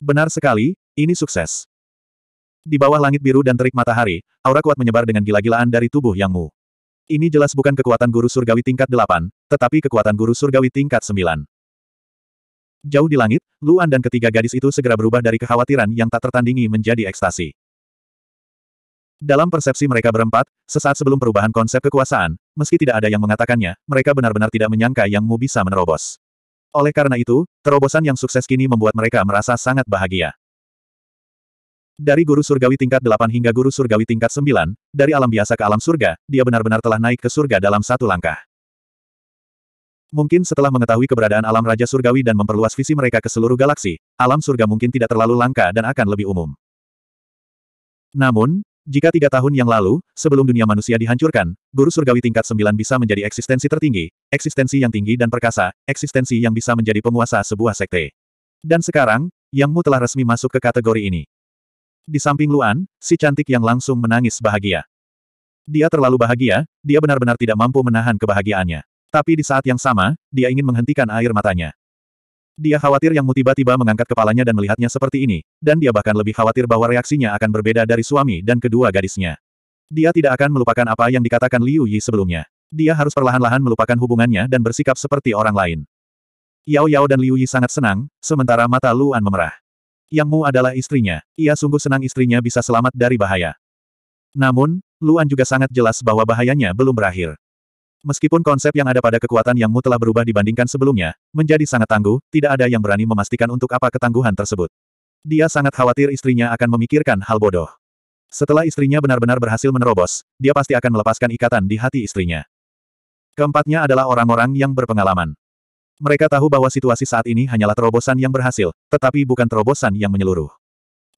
Benar sekali, ini sukses. Di bawah langit biru dan terik matahari, aura kuat menyebar dengan gila-gilaan dari tubuh Yang Mu. Ini jelas bukan kekuatan guru surgawi tingkat 8, tetapi kekuatan guru surgawi tingkat 9. Jauh di langit, Luan dan ketiga gadis itu segera berubah dari kekhawatiran yang tak tertandingi menjadi ekstasi. Dalam persepsi mereka berempat, sesaat sebelum perubahan konsep kekuasaan, meski tidak ada yang mengatakannya, mereka benar-benar tidak menyangka Yang Mu bisa menerobos. Oleh karena itu, terobosan yang sukses kini membuat mereka merasa sangat bahagia. Dari guru surgawi tingkat 8 hingga guru surgawi tingkat 9, dari alam biasa ke alam surga, dia benar-benar telah naik ke surga dalam satu langkah. Mungkin setelah mengetahui keberadaan alam Raja Surgawi dan memperluas visi mereka ke seluruh galaksi, alam surga mungkin tidak terlalu langka dan akan lebih umum. Namun, jika tiga tahun yang lalu, sebelum dunia manusia dihancurkan, guru surgawi tingkat sembilan bisa menjadi eksistensi tertinggi, eksistensi yang tinggi dan perkasa, eksistensi yang bisa menjadi penguasa sebuah sekte. Dan sekarang, Yangmu telah resmi masuk ke kategori ini. Di samping Luan, si cantik yang langsung menangis bahagia. Dia terlalu bahagia, dia benar-benar tidak mampu menahan kebahagiaannya. Tapi di saat yang sama, dia ingin menghentikan air matanya. Dia khawatir Yang Mu tiba-tiba mengangkat kepalanya dan melihatnya seperti ini, dan dia bahkan lebih khawatir bahwa reaksinya akan berbeda dari suami dan kedua gadisnya. Dia tidak akan melupakan apa yang dikatakan Liu Yi sebelumnya. Dia harus perlahan-lahan melupakan hubungannya dan bersikap seperti orang lain. Yao Yao dan Liu Yi sangat senang, sementara mata Luan memerah. Yang Mu adalah istrinya. Ia sungguh senang istrinya bisa selamat dari bahaya. Namun, Luan juga sangat jelas bahwa bahayanya belum berakhir. Meskipun konsep yang ada pada kekuatan Yangmu telah berubah dibandingkan sebelumnya, menjadi sangat tangguh, tidak ada yang berani memastikan untuk apa ketangguhan tersebut. Dia sangat khawatir istrinya akan memikirkan hal bodoh. Setelah istrinya benar-benar berhasil menerobos, dia pasti akan melepaskan ikatan di hati istrinya. Keempatnya adalah orang-orang yang berpengalaman. Mereka tahu bahwa situasi saat ini hanyalah terobosan yang berhasil, tetapi bukan terobosan yang menyeluruh.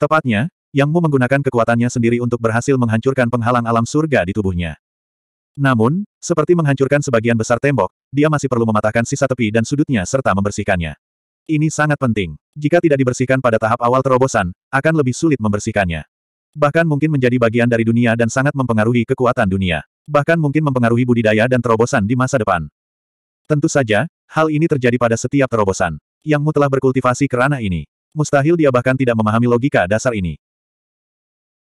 Tepatnya, Yang Mu menggunakan kekuatannya sendiri untuk berhasil menghancurkan penghalang alam surga di tubuhnya. Namun, seperti menghancurkan sebagian besar tembok, dia masih perlu mematahkan sisa tepi dan sudutnya serta membersihkannya. Ini sangat penting. Jika tidak dibersihkan pada tahap awal terobosan, akan lebih sulit membersihkannya. Bahkan mungkin menjadi bagian dari dunia dan sangat mempengaruhi kekuatan dunia. Bahkan mungkin mempengaruhi budidaya dan terobosan di masa depan. Tentu saja, hal ini terjadi pada setiap terobosan. Yang mu telah berkultivasi kerana ini. Mustahil dia bahkan tidak memahami logika dasar ini.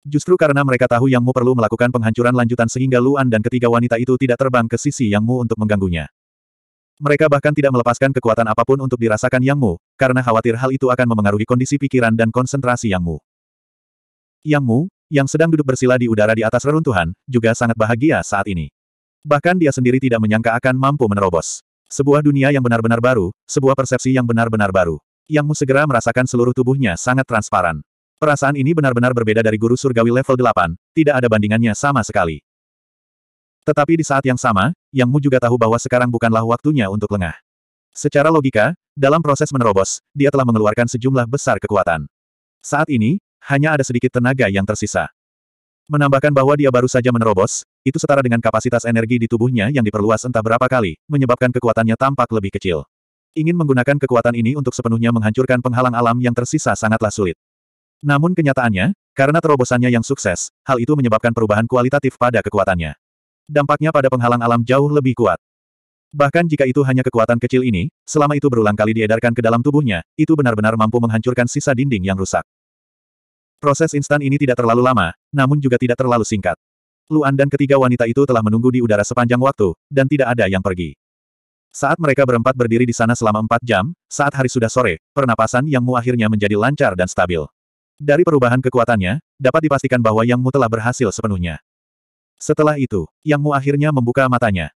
Justru karena mereka tahu Yang Mu perlu melakukan penghancuran lanjutan sehingga Luan dan ketiga wanita itu tidak terbang ke sisi Yang Mu untuk mengganggunya. Mereka bahkan tidak melepaskan kekuatan apapun untuk dirasakan Yang Mu, karena khawatir hal itu akan memengaruhi kondisi pikiran dan konsentrasi Yang Mu. Yang Mu, yang sedang duduk bersila di udara di atas reruntuhan, juga sangat bahagia saat ini. Bahkan dia sendiri tidak menyangka akan mampu menerobos. Sebuah dunia yang benar-benar baru, sebuah persepsi yang benar-benar baru. Yang Mu segera merasakan seluruh tubuhnya sangat transparan. Perasaan ini benar-benar berbeda dari guru surgawi level 8, tidak ada bandingannya sama sekali. Tetapi di saat yang sama, Yang Mu juga tahu bahwa sekarang bukanlah waktunya untuk lengah. Secara logika, dalam proses menerobos, dia telah mengeluarkan sejumlah besar kekuatan. Saat ini, hanya ada sedikit tenaga yang tersisa. Menambahkan bahwa dia baru saja menerobos, itu setara dengan kapasitas energi di tubuhnya yang diperluas entah berapa kali, menyebabkan kekuatannya tampak lebih kecil. Ingin menggunakan kekuatan ini untuk sepenuhnya menghancurkan penghalang alam yang tersisa sangatlah sulit. Namun kenyataannya, karena terobosannya yang sukses, hal itu menyebabkan perubahan kualitatif pada kekuatannya. Dampaknya pada penghalang alam jauh lebih kuat. Bahkan jika itu hanya kekuatan kecil ini, selama itu berulang kali diedarkan ke dalam tubuhnya, itu benar-benar mampu menghancurkan sisa dinding yang rusak. Proses instan ini tidak terlalu lama, namun juga tidak terlalu singkat. Luan dan ketiga wanita itu telah menunggu di udara sepanjang waktu, dan tidak ada yang pergi. Saat mereka berempat berdiri di sana selama empat jam, saat hari sudah sore, pernapasan yang mu akhirnya menjadi lancar dan stabil. Dari perubahan kekuatannya, dapat dipastikan bahwa Yang Mu telah berhasil sepenuhnya. Setelah itu, Yang Mu akhirnya membuka matanya.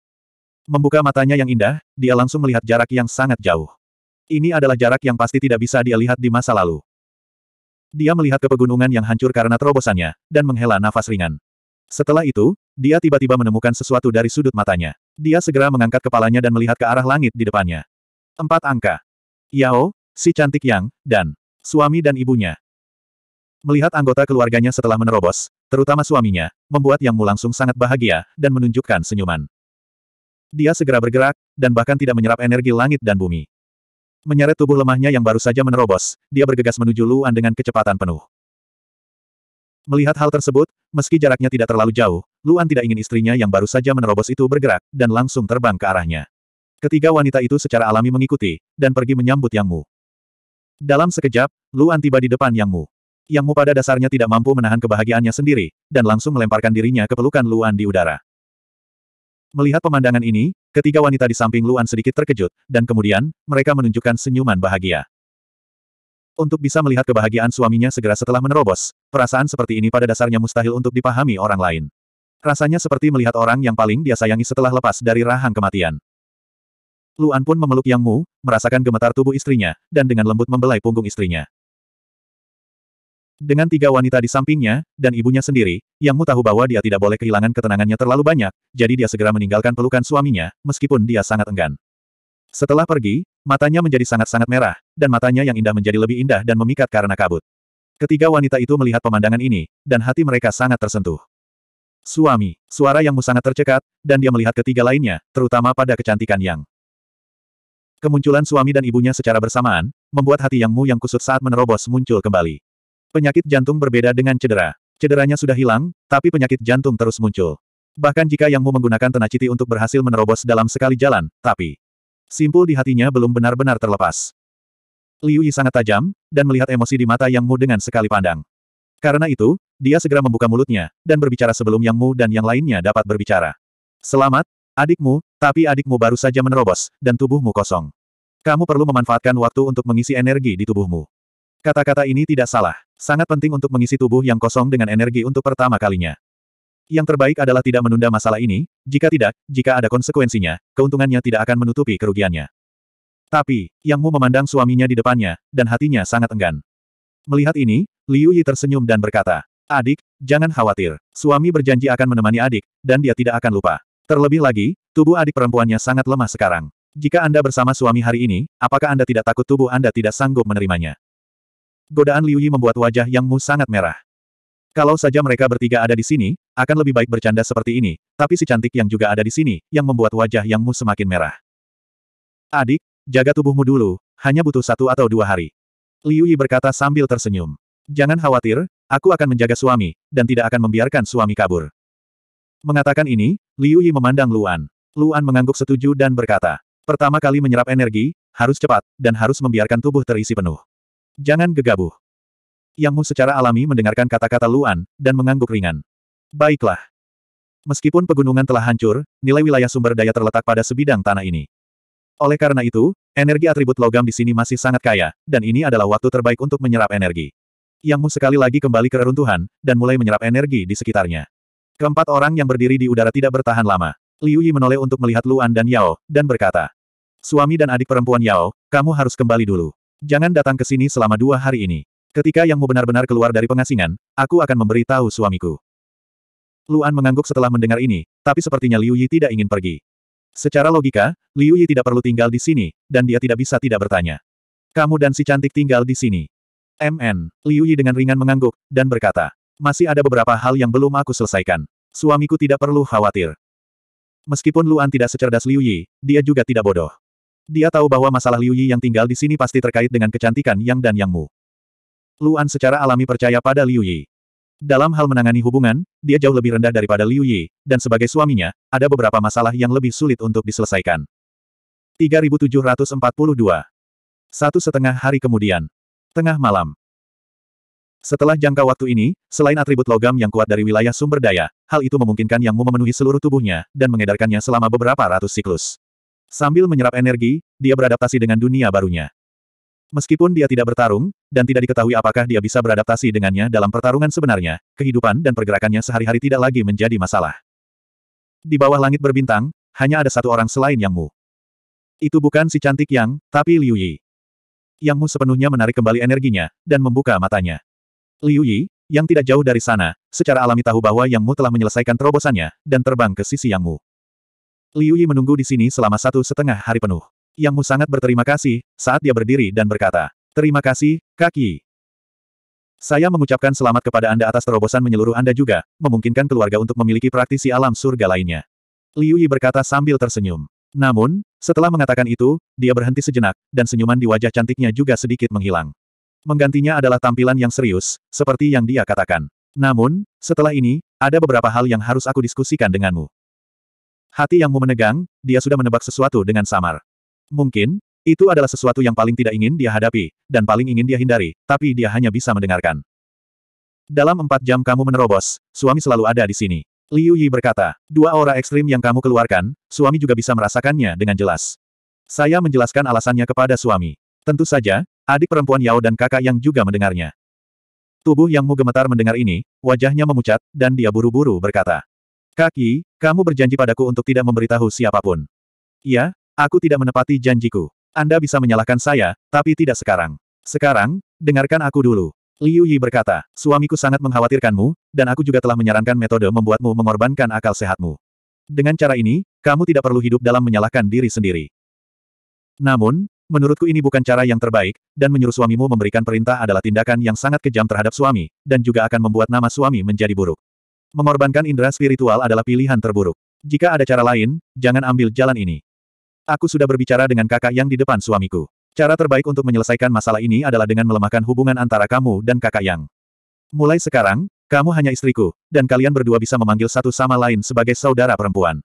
Membuka matanya yang indah, dia langsung melihat jarak yang sangat jauh. Ini adalah jarak yang pasti tidak bisa dia lihat di masa lalu. Dia melihat ke pegunungan yang hancur karena terobosannya, dan menghela nafas ringan. Setelah itu, dia tiba-tiba menemukan sesuatu dari sudut matanya. Dia segera mengangkat kepalanya dan melihat ke arah langit di depannya. Empat angka. Yao, si cantik Yang, dan suami dan ibunya. Melihat anggota keluarganya setelah menerobos, terutama suaminya, membuat Yang Mu langsung sangat bahagia, dan menunjukkan senyuman. Dia segera bergerak, dan bahkan tidak menyerap energi langit dan bumi. Menyeret tubuh lemahnya yang baru saja menerobos, dia bergegas menuju Luan dengan kecepatan penuh. Melihat hal tersebut, meski jaraknya tidak terlalu jauh, Luan tidak ingin istrinya yang baru saja menerobos itu bergerak, dan langsung terbang ke arahnya. Ketiga wanita itu secara alami mengikuti, dan pergi menyambut Yang Mu. Dalam sekejap, Luan tiba di depan Yang Mu yang Mu pada dasarnya tidak mampu menahan kebahagiaannya sendiri, dan langsung melemparkan dirinya ke pelukan Luan di udara. Melihat pemandangan ini, ketiga wanita di samping Luan sedikit terkejut, dan kemudian, mereka menunjukkan senyuman bahagia. Untuk bisa melihat kebahagiaan suaminya segera setelah menerobos, perasaan seperti ini pada dasarnya mustahil untuk dipahami orang lain. Rasanya seperti melihat orang yang paling dia sayangi setelah lepas dari rahang kematian. Luan pun memeluk Yang Mu, merasakan gemetar tubuh istrinya, dan dengan lembut membelai punggung istrinya. Dengan tiga wanita di sampingnya, dan ibunya sendiri, yang Mu tahu bahwa dia tidak boleh kehilangan ketenangannya terlalu banyak, jadi dia segera meninggalkan pelukan suaminya, meskipun dia sangat enggan. Setelah pergi, matanya menjadi sangat-sangat merah, dan matanya yang indah menjadi lebih indah dan memikat karena kabut. Ketiga wanita itu melihat pemandangan ini, dan hati mereka sangat tersentuh. Suami, suara Yang Mu sangat tercekat, dan dia melihat ketiga lainnya, terutama pada kecantikan Yang. Kemunculan suami dan ibunya secara bersamaan, membuat hati Yang Mu yang kusut saat menerobos muncul kembali. Penyakit jantung berbeda dengan cedera. Cederanya sudah hilang, tapi penyakit jantung terus muncul. Bahkan jika Yang Mu menggunakan tenaciti untuk berhasil menerobos dalam sekali jalan, tapi simpul di hatinya belum benar-benar terlepas. Liu Yi sangat tajam, dan melihat emosi di mata Yang Mu dengan sekali pandang. Karena itu, dia segera membuka mulutnya, dan berbicara sebelum Yang Mu dan yang lainnya dapat berbicara. Selamat, adikmu, tapi adikmu baru saja menerobos, dan tubuhmu kosong. Kamu perlu memanfaatkan waktu untuk mengisi energi di tubuhmu. Kata-kata ini tidak salah. Sangat penting untuk mengisi tubuh yang kosong dengan energi untuk pertama kalinya. Yang terbaik adalah tidak menunda masalah ini, jika tidak, jika ada konsekuensinya, keuntungannya tidak akan menutupi kerugiannya. Tapi, Yang Mu memandang suaminya di depannya, dan hatinya sangat enggan. Melihat ini, Liu Yi tersenyum dan berkata, Adik, jangan khawatir, suami berjanji akan menemani adik, dan dia tidak akan lupa. Terlebih lagi, tubuh adik perempuannya sangat lemah sekarang. Jika Anda bersama suami hari ini, apakah Anda tidak takut tubuh Anda tidak sanggup menerimanya? godaan Liu Yi membuat wajah Yang Mu sangat merah. Kalau saja mereka bertiga ada di sini, akan lebih baik bercanda seperti ini, tapi si cantik yang juga ada di sini, yang membuat wajah Yang Mu semakin merah. Adik, jaga tubuhmu dulu, hanya butuh satu atau dua hari. Liu Yi berkata sambil tersenyum. Jangan khawatir, aku akan menjaga suami, dan tidak akan membiarkan suami kabur. Mengatakan ini, Liu Yi memandang Luan. Luan mengangguk setuju dan berkata, pertama kali menyerap energi, harus cepat, dan harus membiarkan tubuh terisi penuh. Jangan gegabah. Yang Mu secara alami mendengarkan kata-kata Luan, dan mengangguk ringan. Baiklah. Meskipun pegunungan telah hancur, nilai wilayah sumber daya terletak pada sebidang tanah ini. Oleh karena itu, energi atribut logam di sini masih sangat kaya, dan ini adalah waktu terbaik untuk menyerap energi. Yang Mu sekali lagi kembali ke reruntuhan, dan mulai menyerap energi di sekitarnya. Keempat orang yang berdiri di udara tidak bertahan lama. Liu Yi menoleh untuk melihat Luan dan Yao, dan berkata, Suami dan adik perempuan Yao, kamu harus kembali dulu. Jangan datang ke sini selama dua hari ini. Ketika Yang Mu benar-benar keluar dari pengasingan, aku akan memberitahu suamiku. Luan mengangguk setelah mendengar ini, tapi sepertinya Liu Yi tidak ingin pergi. Secara logika, Liu Yi tidak perlu tinggal di sini, dan dia tidak bisa tidak bertanya. Kamu dan si cantik tinggal di sini. MN, Liu Yi dengan ringan mengangguk, dan berkata, masih ada beberapa hal yang belum aku selesaikan. Suamiku tidak perlu khawatir. Meskipun Luan tidak secerdas Liu Yi, dia juga tidak bodoh. Dia tahu bahwa masalah Liu Yi yang tinggal di sini pasti terkait dengan kecantikan Yang dan Yang Mu. Luan secara alami percaya pada Liu Yi. Dalam hal menangani hubungan, dia jauh lebih rendah daripada Liu Yi, dan sebagai suaminya, ada beberapa masalah yang lebih sulit untuk diselesaikan. 3742 Satu setengah hari kemudian. Tengah malam. Setelah jangka waktu ini, selain atribut logam yang kuat dari wilayah sumber daya, hal itu memungkinkan Yang Mu memenuhi seluruh tubuhnya, dan mengedarkannya selama beberapa ratus siklus. Sambil menyerap energi, dia beradaptasi dengan dunia barunya. Meskipun dia tidak bertarung, dan tidak diketahui apakah dia bisa beradaptasi dengannya dalam pertarungan sebenarnya, kehidupan dan pergerakannya sehari-hari tidak lagi menjadi masalah. Di bawah langit berbintang, hanya ada satu orang selain Yang Mu. Itu bukan si cantik Yang, tapi Liu Yi. Yang Mu sepenuhnya menarik kembali energinya, dan membuka matanya. Liu Yi, yang tidak jauh dari sana, secara alami tahu bahwa Yang Mu telah menyelesaikan terobosannya, dan terbang ke sisi Yang Mu. Liu Yi menunggu di sini selama satu setengah hari penuh. Yang Mu sangat berterima kasih, saat dia berdiri dan berkata, Terima kasih, kaki. Saya mengucapkan selamat kepada Anda atas terobosan menyeluruh Anda juga, memungkinkan keluarga untuk memiliki praktisi alam surga lainnya. Liu Yi berkata sambil tersenyum. Namun, setelah mengatakan itu, dia berhenti sejenak, dan senyuman di wajah cantiknya juga sedikit menghilang. Menggantinya adalah tampilan yang serius, seperti yang dia katakan. Namun, setelah ini, ada beberapa hal yang harus aku diskusikan denganmu. Hati Yang Mu menegang, dia sudah menebak sesuatu dengan samar. Mungkin, itu adalah sesuatu yang paling tidak ingin dia hadapi, dan paling ingin dia hindari, tapi dia hanya bisa mendengarkan. Dalam empat jam kamu menerobos, suami selalu ada di sini. Liu Yi berkata, dua aura ekstrim yang kamu keluarkan, suami juga bisa merasakannya dengan jelas. Saya menjelaskan alasannya kepada suami. Tentu saja, adik perempuan Yao dan kakak yang juga mendengarnya. Tubuh yang mu gemetar mendengar ini, wajahnya memucat, dan dia buru-buru berkata. Kaki, kamu berjanji padaku untuk tidak memberitahu siapapun. Ya, aku tidak menepati janjiku. Anda bisa menyalahkan saya, tapi tidak sekarang. Sekarang, dengarkan aku dulu. Liu Yi berkata, suamiku sangat mengkhawatirkanmu, dan aku juga telah menyarankan metode membuatmu mengorbankan akal sehatmu. Dengan cara ini, kamu tidak perlu hidup dalam menyalahkan diri sendiri. Namun, menurutku ini bukan cara yang terbaik, dan menyuruh suamimu memberikan perintah adalah tindakan yang sangat kejam terhadap suami, dan juga akan membuat nama suami menjadi buruk. Mengorbankan indera spiritual adalah pilihan terburuk. Jika ada cara lain, jangan ambil jalan ini. Aku sudah berbicara dengan kakak yang di depan suamiku. Cara terbaik untuk menyelesaikan masalah ini adalah dengan melemahkan hubungan antara kamu dan kakak yang. Mulai sekarang, kamu hanya istriku, dan kalian berdua bisa memanggil satu sama lain sebagai saudara perempuan.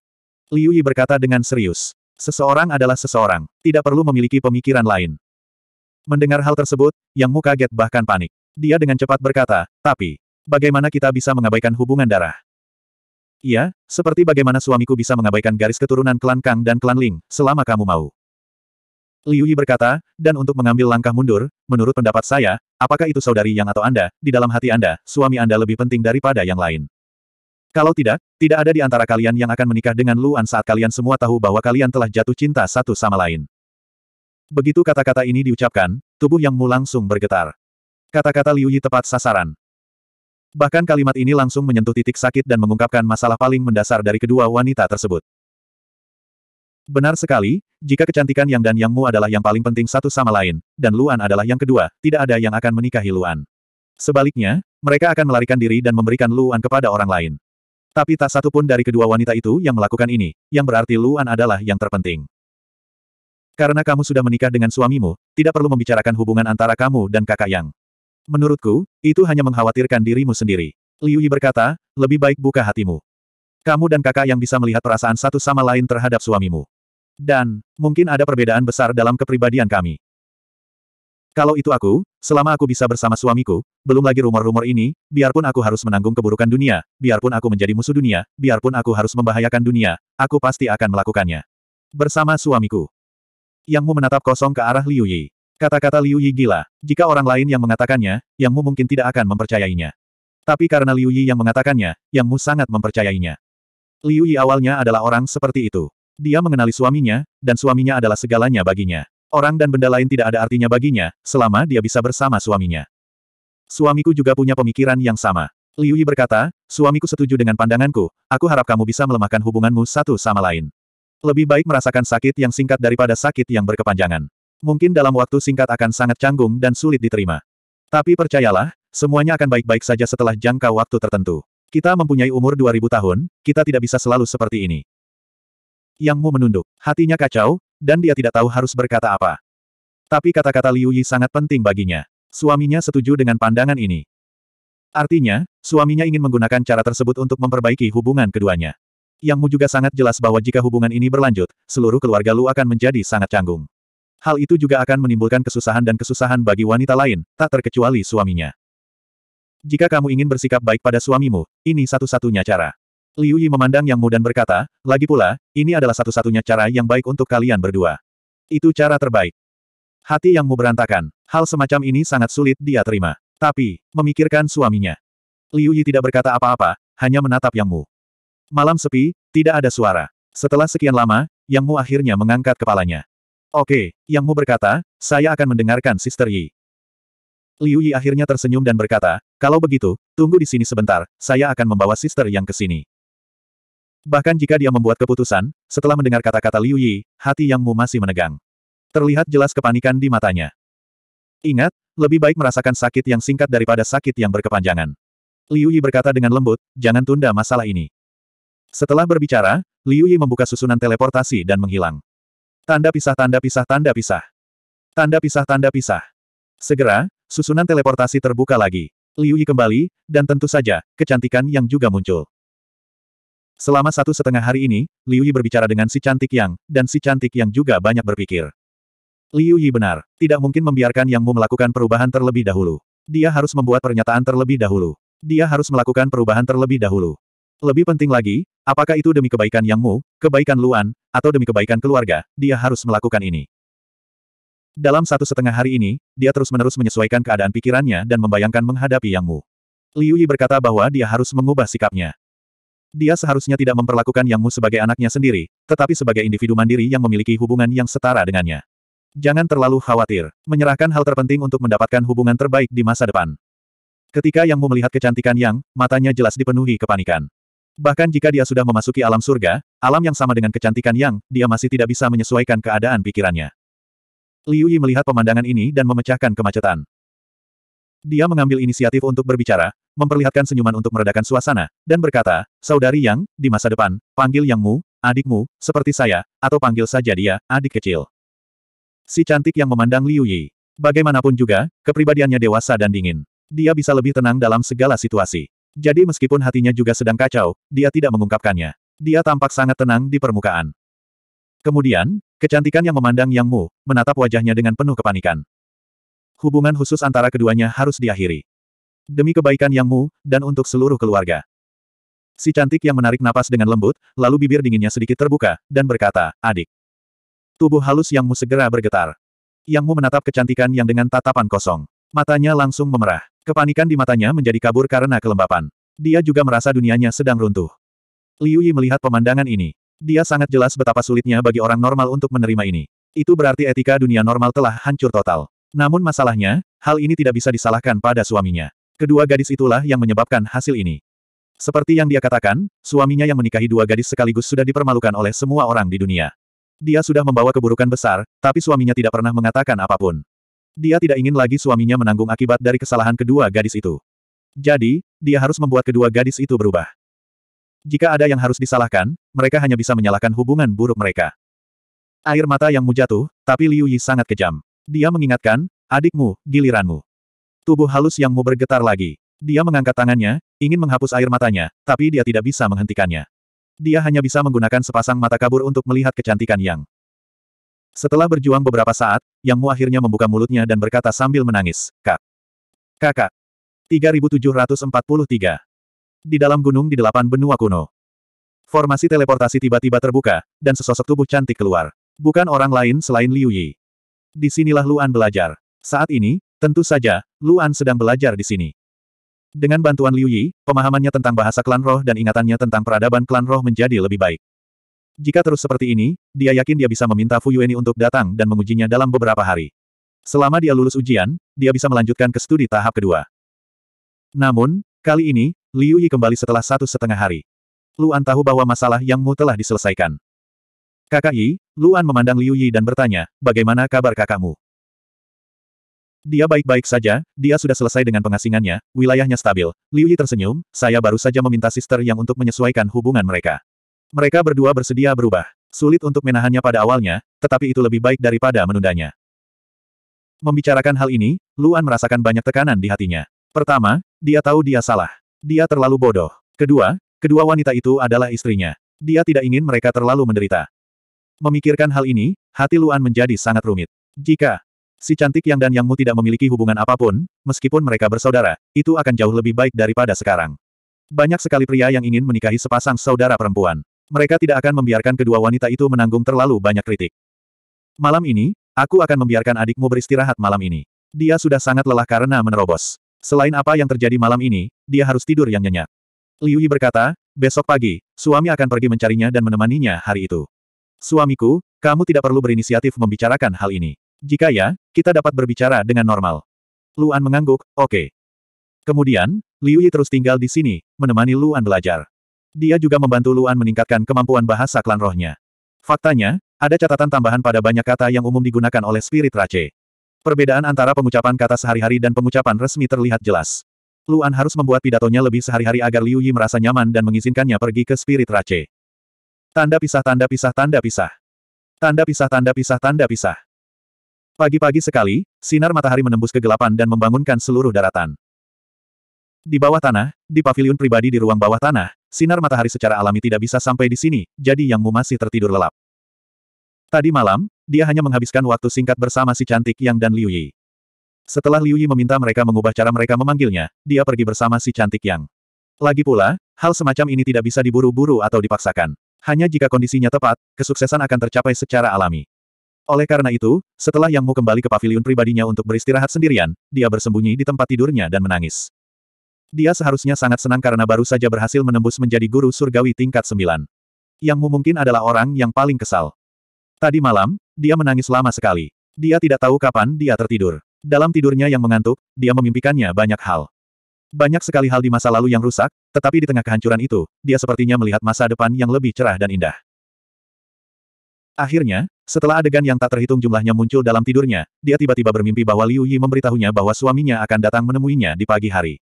Liu Yi berkata dengan serius. Seseorang adalah seseorang, tidak perlu memiliki pemikiran lain. Mendengar hal tersebut, Yang Mu kaget bahkan panik. Dia dengan cepat berkata, tapi, Bagaimana kita bisa mengabaikan hubungan darah? Iya, seperti bagaimana suamiku bisa mengabaikan garis keturunan klan Kang dan klan Ling, selama kamu mau. Liu Yi berkata, dan untuk mengambil langkah mundur, menurut pendapat saya, apakah itu saudari yang atau Anda, di dalam hati Anda, suami Anda lebih penting daripada yang lain. Kalau tidak, tidak ada di antara kalian yang akan menikah dengan Luan saat kalian semua tahu bahwa kalian telah jatuh cinta satu sama lain. Begitu kata-kata ini diucapkan, tubuh Yang Mu langsung bergetar. Kata-kata Liu Yi tepat sasaran. Bahkan kalimat ini langsung menyentuh titik sakit dan mengungkapkan masalah paling mendasar dari kedua wanita tersebut. Benar sekali, jika kecantikan Yang dan Yangmu adalah yang paling penting satu sama lain, dan Luan adalah yang kedua, tidak ada yang akan menikahi Luan. Sebaliknya, mereka akan melarikan diri dan memberikan Luan kepada orang lain. Tapi tak satu pun dari kedua wanita itu yang melakukan ini, yang berarti Luan adalah yang terpenting. Karena kamu sudah menikah dengan suamimu, tidak perlu membicarakan hubungan antara kamu dan kakak Yang. Menurutku, itu hanya mengkhawatirkan dirimu sendiri. Liu Yi berkata, lebih baik buka hatimu. Kamu dan kakak yang bisa melihat perasaan satu sama lain terhadap suamimu. Dan, mungkin ada perbedaan besar dalam kepribadian kami. Kalau itu aku, selama aku bisa bersama suamiku, belum lagi rumor-rumor ini, biarpun aku harus menanggung keburukan dunia, biarpun aku menjadi musuh dunia, biarpun aku harus membahayakan dunia, aku pasti akan melakukannya. Bersama suamiku. Yang mu menatap kosong ke arah Liu Yi. Kata-kata Liu Yi gila. Jika orang lain yang mengatakannya, Yang Mu mungkin tidak akan mempercayainya. Tapi karena Liu Yi yang mengatakannya, Yang Mu sangat mempercayainya. Liu Yi awalnya adalah orang seperti itu. Dia mengenali suaminya, dan suaminya adalah segalanya baginya. Orang dan benda lain tidak ada artinya baginya, selama dia bisa bersama suaminya. Suamiku juga punya pemikiran yang sama. Liu Yi berkata, suamiku setuju dengan pandanganku, aku harap kamu bisa melemahkan hubunganmu satu sama lain. Lebih baik merasakan sakit yang singkat daripada sakit yang berkepanjangan mungkin dalam waktu singkat akan sangat canggung dan sulit diterima. Tapi percayalah, semuanya akan baik-baik saja setelah jangka waktu tertentu. Kita mempunyai umur 2000 tahun, kita tidak bisa selalu seperti ini. Yang Mu menunduk, hatinya kacau, dan dia tidak tahu harus berkata apa. Tapi kata-kata Liu Yi sangat penting baginya. Suaminya setuju dengan pandangan ini. Artinya, suaminya ingin menggunakan cara tersebut untuk memperbaiki hubungan keduanya. Yang Mu juga sangat jelas bahwa jika hubungan ini berlanjut, seluruh keluarga Lu akan menjadi sangat canggung. Hal itu juga akan menimbulkan kesusahan dan kesusahan bagi wanita lain, tak terkecuali suaminya. Jika kamu ingin bersikap baik pada suamimu, ini satu-satunya cara. Liu Yi memandang Yang Mu dan berkata, lagi pula, ini adalah satu-satunya cara yang baik untuk kalian berdua. Itu cara terbaik. Hati Yang Mu berantakan. Hal semacam ini sangat sulit dia terima. Tapi, memikirkan suaminya. Liu Yi tidak berkata apa-apa, hanya menatap Yang Mu. Malam sepi, tidak ada suara. Setelah sekian lama, Yang Mu akhirnya mengangkat kepalanya. Oke, yang Mu berkata, saya akan mendengarkan Sister Yi. Liu Yi akhirnya tersenyum dan berkata, kalau begitu, tunggu di sini sebentar, saya akan membawa Sister yang ke sini. Bahkan jika dia membuat keputusan, setelah mendengar kata-kata Liu Yi, hati Yang Mu masih menegang. Terlihat jelas kepanikan di matanya. Ingat, lebih baik merasakan sakit yang singkat daripada sakit yang berkepanjangan. Liu Yi berkata dengan lembut, jangan tunda masalah ini. Setelah berbicara, Liu Yi membuka susunan teleportasi dan menghilang. Tanda pisah tanda pisah tanda pisah. Tanda pisah tanda pisah. Segera, susunan teleportasi terbuka lagi. Liu Yi kembali, dan tentu saja, kecantikan yang juga muncul. Selama satu setengah hari ini, Liu Yi berbicara dengan si cantik yang, dan si cantik yang juga banyak berpikir. Liu Yi benar, tidak mungkin membiarkan Yang Mu melakukan perubahan terlebih dahulu. Dia harus membuat pernyataan terlebih dahulu. Dia harus melakukan perubahan terlebih dahulu. Lebih penting lagi, apakah itu demi kebaikan Yang Mu, kebaikan Luan, atau demi kebaikan keluarga, dia harus melakukan ini. Dalam satu setengah hari ini, dia terus-menerus menyesuaikan keadaan pikirannya dan membayangkan menghadapi Yang Mu. Liu Yi berkata bahwa dia harus mengubah sikapnya. Dia seharusnya tidak memperlakukan Yang Mu sebagai anaknya sendiri, tetapi sebagai individu mandiri yang memiliki hubungan yang setara dengannya. Jangan terlalu khawatir. Menyerahkan hal terpenting untuk mendapatkan hubungan terbaik di masa depan. Ketika Yang Mu melihat kecantikan Yang, matanya jelas dipenuhi kepanikan. Bahkan jika dia sudah memasuki alam surga, alam yang sama dengan kecantikan yang, dia masih tidak bisa menyesuaikan keadaan pikirannya. Liu Yi melihat pemandangan ini dan memecahkan kemacetan. Dia mengambil inisiatif untuk berbicara, memperlihatkan senyuman untuk meredakan suasana, dan berkata, Saudari Yang, di masa depan, panggil Yangmu, adikmu, seperti saya, atau panggil saja dia, adik kecil. Si cantik yang memandang Liu Yi. Bagaimanapun juga, kepribadiannya dewasa dan dingin. Dia bisa lebih tenang dalam segala situasi. Jadi meskipun hatinya juga sedang kacau, dia tidak mengungkapkannya. Dia tampak sangat tenang di permukaan. Kemudian, kecantikan yang memandang Yang Mu, menatap wajahnya dengan penuh kepanikan. Hubungan khusus antara keduanya harus diakhiri. Demi kebaikan Yang Mu, dan untuk seluruh keluarga. Si cantik yang menarik napas dengan lembut, lalu bibir dinginnya sedikit terbuka, dan berkata, adik. Tubuh halus Yang Mu segera bergetar. Yang Mu menatap kecantikan yang dengan tatapan kosong. Matanya langsung memerah. Kepanikan di matanya menjadi kabur karena kelembapan. Dia juga merasa dunianya sedang runtuh. Liu Yi melihat pemandangan ini. Dia sangat jelas betapa sulitnya bagi orang normal untuk menerima ini. Itu berarti etika dunia normal telah hancur total. Namun masalahnya, hal ini tidak bisa disalahkan pada suaminya. Kedua gadis itulah yang menyebabkan hasil ini. Seperti yang dia katakan, suaminya yang menikahi dua gadis sekaligus sudah dipermalukan oleh semua orang di dunia. Dia sudah membawa keburukan besar, tapi suaminya tidak pernah mengatakan apapun. Dia tidak ingin lagi suaminya menanggung akibat dari kesalahan kedua gadis itu. Jadi, dia harus membuat kedua gadis itu berubah. Jika ada yang harus disalahkan, mereka hanya bisa menyalahkan hubungan buruk mereka. Air mata yang mu tapi Liu Yi sangat kejam. Dia mengingatkan, adikmu, giliranmu. Tubuh halus yang mu bergetar lagi. Dia mengangkat tangannya, ingin menghapus air matanya, tapi dia tidak bisa menghentikannya. Dia hanya bisa menggunakan sepasang mata kabur untuk melihat kecantikan Yang. Setelah berjuang beberapa saat, Yang Mu akhirnya membuka mulutnya dan berkata sambil menangis, Kak. Kakak. 3743. Di dalam gunung di delapan benua kuno. Formasi teleportasi tiba-tiba terbuka, dan sesosok tubuh cantik keluar. Bukan orang lain selain Liu Yi. Disinilah Luan belajar. Saat ini, tentu saja, Luan sedang belajar di sini. Dengan bantuan Liu Yi, pemahamannya tentang bahasa klan roh dan ingatannya tentang peradaban klan roh menjadi lebih baik. Jika terus seperti ini, dia yakin dia bisa meminta Fu Yueni untuk datang dan mengujinya dalam beberapa hari. Selama dia lulus ujian, dia bisa melanjutkan ke studi tahap kedua. Namun, kali ini, Liu Yi kembali setelah satu setengah hari. Luan tahu bahwa masalah yang Mu telah diselesaikan. Kakak Yi, Luan memandang Liu Yi dan bertanya, bagaimana kabar kakakmu? Dia baik-baik saja, dia sudah selesai dengan pengasingannya, wilayahnya stabil. Liu Yi tersenyum, saya baru saja meminta sister yang untuk menyesuaikan hubungan mereka. Mereka berdua bersedia berubah. Sulit untuk menahannya pada awalnya, tetapi itu lebih baik daripada menundanya. Membicarakan hal ini, Luan merasakan banyak tekanan di hatinya. Pertama, dia tahu dia salah. Dia terlalu bodoh. Kedua, kedua wanita itu adalah istrinya. Dia tidak ingin mereka terlalu menderita. Memikirkan hal ini, hati Luan menjadi sangat rumit. Jika si cantik yang dan yangmu tidak memiliki hubungan apapun, meskipun mereka bersaudara, itu akan jauh lebih baik daripada sekarang. Banyak sekali pria yang ingin menikahi sepasang saudara perempuan. Mereka tidak akan membiarkan kedua wanita itu menanggung terlalu banyak kritik. Malam ini, aku akan membiarkan adikmu beristirahat malam ini. Dia sudah sangat lelah karena menerobos. Selain apa yang terjadi malam ini, dia harus tidur yang nyenyak. Liu Yi berkata, besok pagi, suami akan pergi mencarinya dan menemaninya hari itu. Suamiku, kamu tidak perlu berinisiatif membicarakan hal ini. Jika ya, kita dapat berbicara dengan normal. Luan mengangguk, oke. Okay. Kemudian, Liu Yi terus tinggal di sini, menemani Luan belajar. Dia juga membantu Luan meningkatkan kemampuan bahasa klan rohnya. Faktanya, ada catatan tambahan pada banyak kata yang umum digunakan oleh spirit Rache. Perbedaan antara pengucapan kata sehari-hari dan pengucapan resmi terlihat jelas. Luan harus membuat pidatonya lebih sehari-hari agar Liu Yi merasa nyaman dan mengizinkannya pergi ke spirit Rache. Tanda pisah tanda pisah tanda pisah. Tanda pisah tanda pisah tanda pisah. Pagi-pagi sekali, sinar matahari menembus kegelapan dan membangunkan seluruh daratan. Di bawah tanah, di paviliun pribadi di ruang bawah tanah, Sinar matahari secara alami tidak bisa sampai di sini, jadi Yang Mu masih tertidur lelap. Tadi malam, dia hanya menghabiskan waktu singkat bersama si cantik Yang dan Liu Yi. Setelah Liu Yi meminta mereka mengubah cara mereka memanggilnya, dia pergi bersama si cantik Yang. Lagi pula, hal semacam ini tidak bisa diburu-buru atau dipaksakan. Hanya jika kondisinya tepat, kesuksesan akan tercapai secara alami. Oleh karena itu, setelah Yang Mu kembali ke paviliun pribadinya untuk beristirahat sendirian, dia bersembunyi di tempat tidurnya dan menangis. Dia seharusnya sangat senang karena baru saja berhasil menembus menjadi guru surgawi tingkat sembilan. Yang mungkin adalah orang yang paling kesal. Tadi malam, dia menangis lama sekali. Dia tidak tahu kapan dia tertidur. Dalam tidurnya yang mengantuk, dia memimpikannya banyak hal. Banyak sekali hal di masa lalu yang rusak, tetapi di tengah kehancuran itu, dia sepertinya melihat masa depan yang lebih cerah dan indah. Akhirnya, setelah adegan yang tak terhitung jumlahnya muncul dalam tidurnya, dia tiba-tiba bermimpi bahwa Liu Yi memberitahunya bahwa suaminya akan datang menemuinya di pagi hari.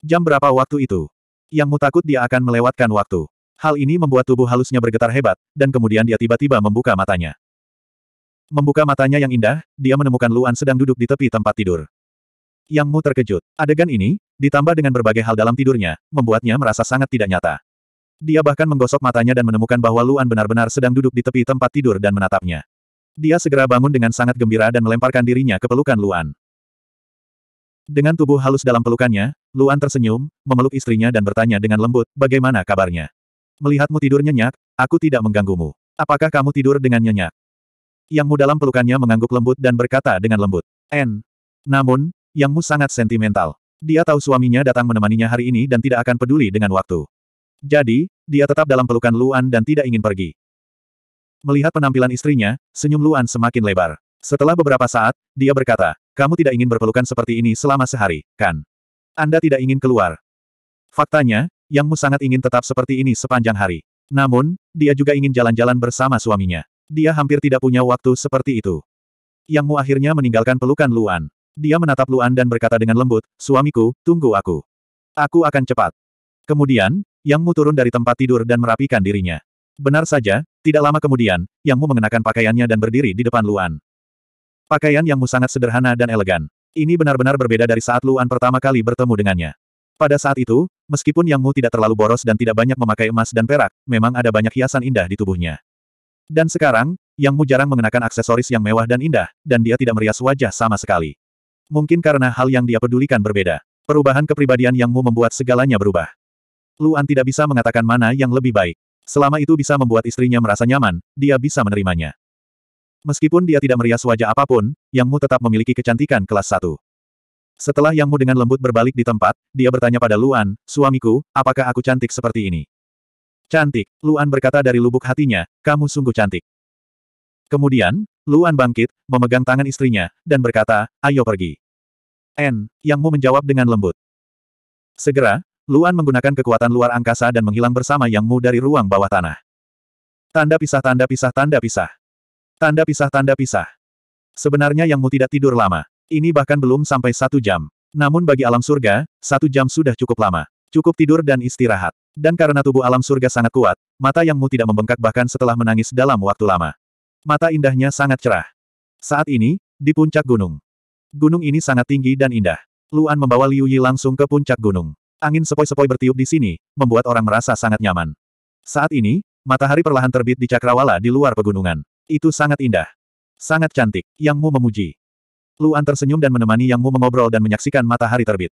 Jam berapa waktu itu? Yang mutakut dia akan melewatkan waktu. Hal ini membuat tubuh halusnya bergetar hebat, dan kemudian dia tiba-tiba membuka matanya. Membuka matanya yang indah, dia menemukan Luan sedang duduk di tepi tempat tidur. Yang Mu terkejut. Adegan ini, ditambah dengan berbagai hal dalam tidurnya, membuatnya merasa sangat tidak nyata. Dia bahkan menggosok matanya dan menemukan bahwa Luan benar-benar sedang duduk di tepi tempat tidur dan menatapnya. Dia segera bangun dengan sangat gembira dan melemparkan dirinya ke pelukan Luan. Dengan tubuh halus dalam pelukannya, Luan tersenyum, memeluk istrinya dan bertanya dengan lembut, bagaimana kabarnya? Melihatmu tidur nyenyak, aku tidak mengganggumu. Apakah kamu tidur dengan nyenyak? Yang Mu dalam pelukannya mengangguk lembut dan berkata dengan lembut, N. Namun, Yang Mu sangat sentimental. Dia tahu suaminya datang menemaninya hari ini dan tidak akan peduli dengan waktu. Jadi, dia tetap dalam pelukan Luan dan tidak ingin pergi. Melihat penampilan istrinya, senyum Luan semakin lebar. Setelah beberapa saat, dia berkata, kamu tidak ingin berpelukan seperti ini selama sehari, kan? Anda tidak ingin keluar. Faktanya, Yangmu sangat ingin tetap seperti ini sepanjang hari. Namun, dia juga ingin jalan-jalan bersama suaminya. Dia hampir tidak punya waktu seperti itu. Yangmu akhirnya meninggalkan pelukan Luan. Dia menatap Luan dan berkata dengan lembut, Suamiku, tunggu aku. Aku akan cepat. Kemudian, Yangmu turun dari tempat tidur dan merapikan dirinya. Benar saja, tidak lama kemudian, Yangmu mengenakan pakaiannya dan berdiri di depan Luan. Pakaian yangmu sangat sederhana dan elegan. Ini benar-benar berbeda dari saat Luan pertama kali bertemu dengannya. Pada saat itu, meskipun Yang Mu tidak terlalu boros dan tidak banyak memakai emas dan perak, memang ada banyak hiasan indah di tubuhnya. Dan sekarang, Yang Mu jarang mengenakan aksesoris yang mewah dan indah, dan dia tidak merias wajah sama sekali. Mungkin karena hal yang dia pedulikan berbeda. Perubahan kepribadian Yang Mu membuat segalanya berubah. Luan tidak bisa mengatakan mana yang lebih baik. Selama itu bisa membuat istrinya merasa nyaman, dia bisa menerimanya. Meskipun dia tidak merias wajah apapun, Yang Mu tetap memiliki kecantikan kelas satu. Setelah Yang Mu dengan lembut berbalik di tempat, dia bertanya pada Luan, suamiku, apakah aku cantik seperti ini? Cantik, Luan berkata dari lubuk hatinya, kamu sungguh cantik. Kemudian, Luan bangkit, memegang tangan istrinya, dan berkata, ayo pergi. N, Yang Mu menjawab dengan lembut. Segera, Luan menggunakan kekuatan luar angkasa dan menghilang bersama Yang Mu dari ruang bawah tanah. Tanda pisah tanda pisah tanda pisah. Tanda pisah tanda pisah. Sebenarnya Yang Mu tidak tidur lama. Ini bahkan belum sampai satu jam. Namun bagi alam surga, satu jam sudah cukup lama. Cukup tidur dan istirahat. Dan karena tubuh alam surga sangat kuat, mata Yang Mu tidak membengkak bahkan setelah menangis dalam waktu lama. Mata indahnya sangat cerah. Saat ini, di puncak gunung. Gunung ini sangat tinggi dan indah. Luan membawa Liu Yi langsung ke puncak gunung. Angin sepoi-sepoi bertiup di sini, membuat orang merasa sangat nyaman. Saat ini, matahari perlahan terbit di cakrawala di luar pegunungan. Itu sangat indah. Sangat cantik, Yangmu Mu memuji. Luan tersenyum dan menemani Yangmu Mu mengobrol dan menyaksikan matahari terbit.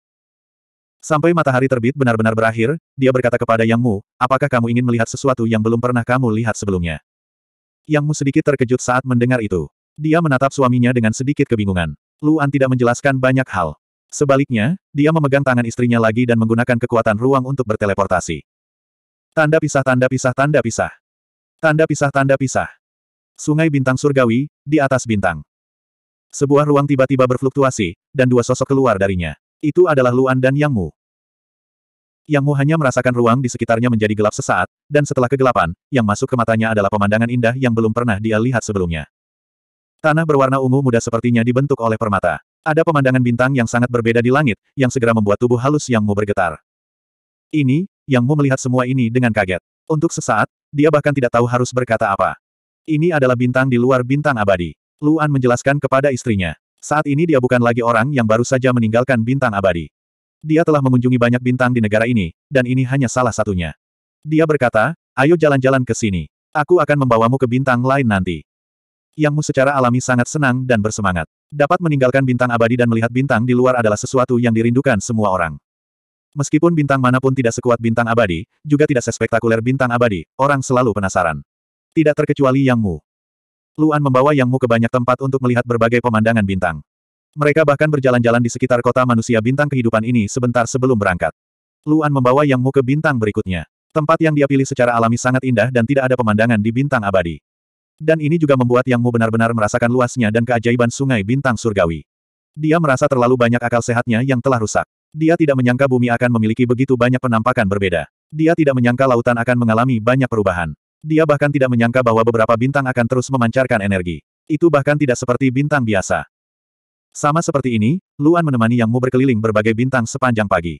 Sampai matahari terbit benar-benar berakhir, dia berkata kepada Yangmu, apakah kamu ingin melihat sesuatu yang belum pernah kamu lihat sebelumnya? Yangmu sedikit terkejut saat mendengar itu. Dia menatap suaminya dengan sedikit kebingungan. Luan tidak menjelaskan banyak hal. Sebaliknya, dia memegang tangan istrinya lagi dan menggunakan kekuatan ruang untuk berteleportasi. Tanda pisah tanda pisah tanda pisah. Tanda pisah tanda pisah. Sungai bintang surgawi, di atas bintang. Sebuah ruang tiba-tiba berfluktuasi, dan dua sosok keluar darinya. Itu adalah Luan dan Yang Mu. Yang Mu hanya merasakan ruang di sekitarnya menjadi gelap sesaat, dan setelah kegelapan, yang masuk ke matanya adalah pemandangan indah yang belum pernah dia lihat sebelumnya. Tanah berwarna ungu muda sepertinya dibentuk oleh permata. Ada pemandangan bintang yang sangat berbeda di langit, yang segera membuat tubuh halus Yang Mu bergetar. Ini, Yang Mu melihat semua ini dengan kaget. Untuk sesaat, dia bahkan tidak tahu harus berkata apa. Ini adalah bintang di luar bintang abadi. Luan menjelaskan kepada istrinya. Saat ini dia bukan lagi orang yang baru saja meninggalkan bintang abadi. Dia telah mengunjungi banyak bintang di negara ini, dan ini hanya salah satunya. Dia berkata, ayo jalan-jalan ke sini. Aku akan membawamu ke bintang lain nanti. Yangmu secara alami sangat senang dan bersemangat. Dapat meninggalkan bintang abadi dan melihat bintang di luar adalah sesuatu yang dirindukan semua orang. Meskipun bintang manapun tidak sekuat bintang abadi, juga tidak sespektakuler bintang abadi, orang selalu penasaran. Tidak terkecuali Yang Mu. Luan membawa Yang Mu ke banyak tempat untuk melihat berbagai pemandangan bintang. Mereka bahkan berjalan-jalan di sekitar kota manusia bintang kehidupan ini sebentar sebelum berangkat. Luan membawa Yang Mu ke bintang berikutnya. Tempat yang dia pilih secara alami sangat indah dan tidak ada pemandangan di bintang abadi. Dan ini juga membuat Yang Mu benar-benar merasakan luasnya dan keajaiban sungai bintang surgawi. Dia merasa terlalu banyak akal sehatnya yang telah rusak. Dia tidak menyangka bumi akan memiliki begitu banyak penampakan berbeda. Dia tidak menyangka lautan akan mengalami banyak perubahan. Dia bahkan tidak menyangka bahwa beberapa bintang akan terus memancarkan energi. Itu bahkan tidak seperti bintang biasa. Sama seperti ini, Luan menemani Yang Mu berkeliling berbagai bintang sepanjang pagi.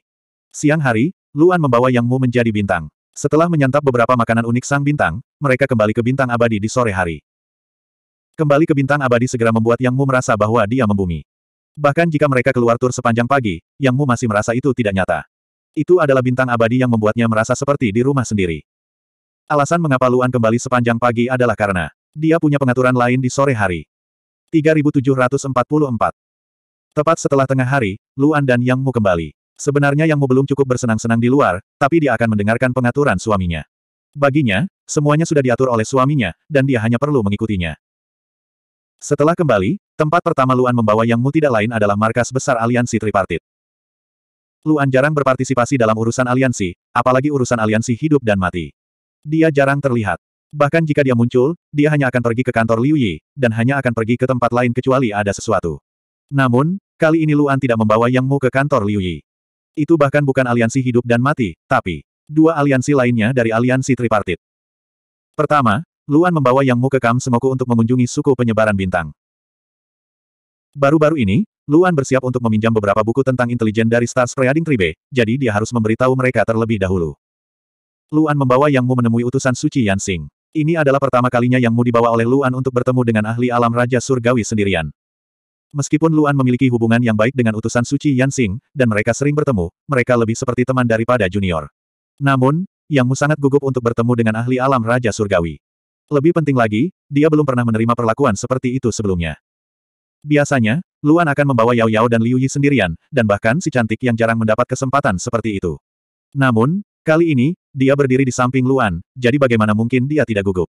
Siang hari, Luan membawa Yang Mu menjadi bintang. Setelah menyantap beberapa makanan unik sang bintang, mereka kembali ke bintang abadi di sore hari. Kembali ke bintang abadi segera membuat Yang Mu merasa bahwa dia membumi. Bahkan jika mereka keluar tur sepanjang pagi, Yang Mu masih merasa itu tidak nyata. Itu adalah bintang abadi yang membuatnya merasa seperti di rumah sendiri. Alasan mengapa Luan kembali sepanjang pagi adalah karena dia punya pengaturan lain di sore hari. 3744 Tepat setelah tengah hari, Luan dan Yang Mu kembali. Sebenarnya Yang Mu belum cukup bersenang-senang di luar, tapi dia akan mendengarkan pengaturan suaminya. Baginya, semuanya sudah diatur oleh suaminya, dan dia hanya perlu mengikutinya. Setelah kembali, tempat pertama Luan membawa Yang Mu tidak lain adalah markas besar aliansi tripartit. Luan jarang berpartisipasi dalam urusan aliansi, apalagi urusan aliansi hidup dan mati. Dia jarang terlihat. Bahkan jika dia muncul, dia hanya akan pergi ke kantor Liu Yi, dan hanya akan pergi ke tempat lain kecuali ada sesuatu. Namun, kali ini Luan tidak membawa Yang Mu ke kantor Liu Yi. Itu bahkan bukan aliansi hidup dan mati, tapi dua aliansi lainnya dari aliansi tripartit. Pertama, Luan membawa Yang Mu ke Kam Semoku untuk mengunjungi suku penyebaran bintang. Baru-baru ini, Luan bersiap untuk meminjam beberapa buku tentang intelijen dari Stars Spreading Tribe, jadi dia harus memberitahu mereka terlebih dahulu. Luan membawa Yang Mu menemui utusan suci Yansing. Ini adalah pertama kalinya Yang Mu dibawa oleh Luan untuk bertemu dengan ahli alam Raja Surgawi sendirian. Meskipun Luan memiliki hubungan yang baik dengan utusan suci Yansing, dan mereka sering bertemu, mereka lebih seperti teman daripada junior. Namun, Yang Mu sangat gugup untuk bertemu dengan ahli alam Raja Surgawi. Lebih penting lagi, dia belum pernah menerima perlakuan seperti itu sebelumnya. Biasanya, Luan akan membawa Yao Yao dan Liu Yi sendirian, dan bahkan si cantik yang jarang mendapat kesempatan seperti itu. Namun, Kali ini, dia berdiri di samping Luan, jadi bagaimana mungkin dia tidak gugup.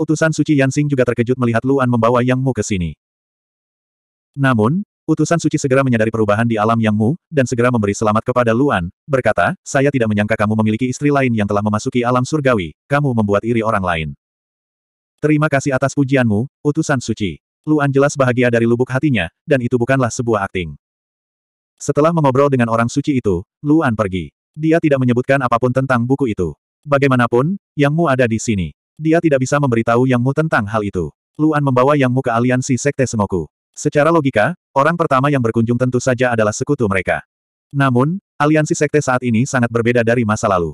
Utusan suci Yansing juga terkejut melihat Luan membawa Yang Mu ke sini. Namun, utusan suci segera menyadari perubahan di alam Yang Mu, dan segera memberi selamat kepada Luan, berkata, saya tidak menyangka kamu memiliki istri lain yang telah memasuki alam surgawi, kamu membuat iri orang lain. Terima kasih atas pujianmu, utusan suci. Luan jelas bahagia dari lubuk hatinya, dan itu bukanlah sebuah akting. Setelah mengobrol dengan orang suci itu, Luan pergi. Dia tidak menyebutkan apapun tentang buku itu. Bagaimanapun, Yang Mu ada di sini. Dia tidak bisa memberitahu Yang Mu tentang hal itu. Luan membawa Yang Mu ke aliansi Sekte Semoku. Secara logika, orang pertama yang berkunjung tentu saja adalah sekutu mereka. Namun, aliansi Sekte saat ini sangat berbeda dari masa lalu.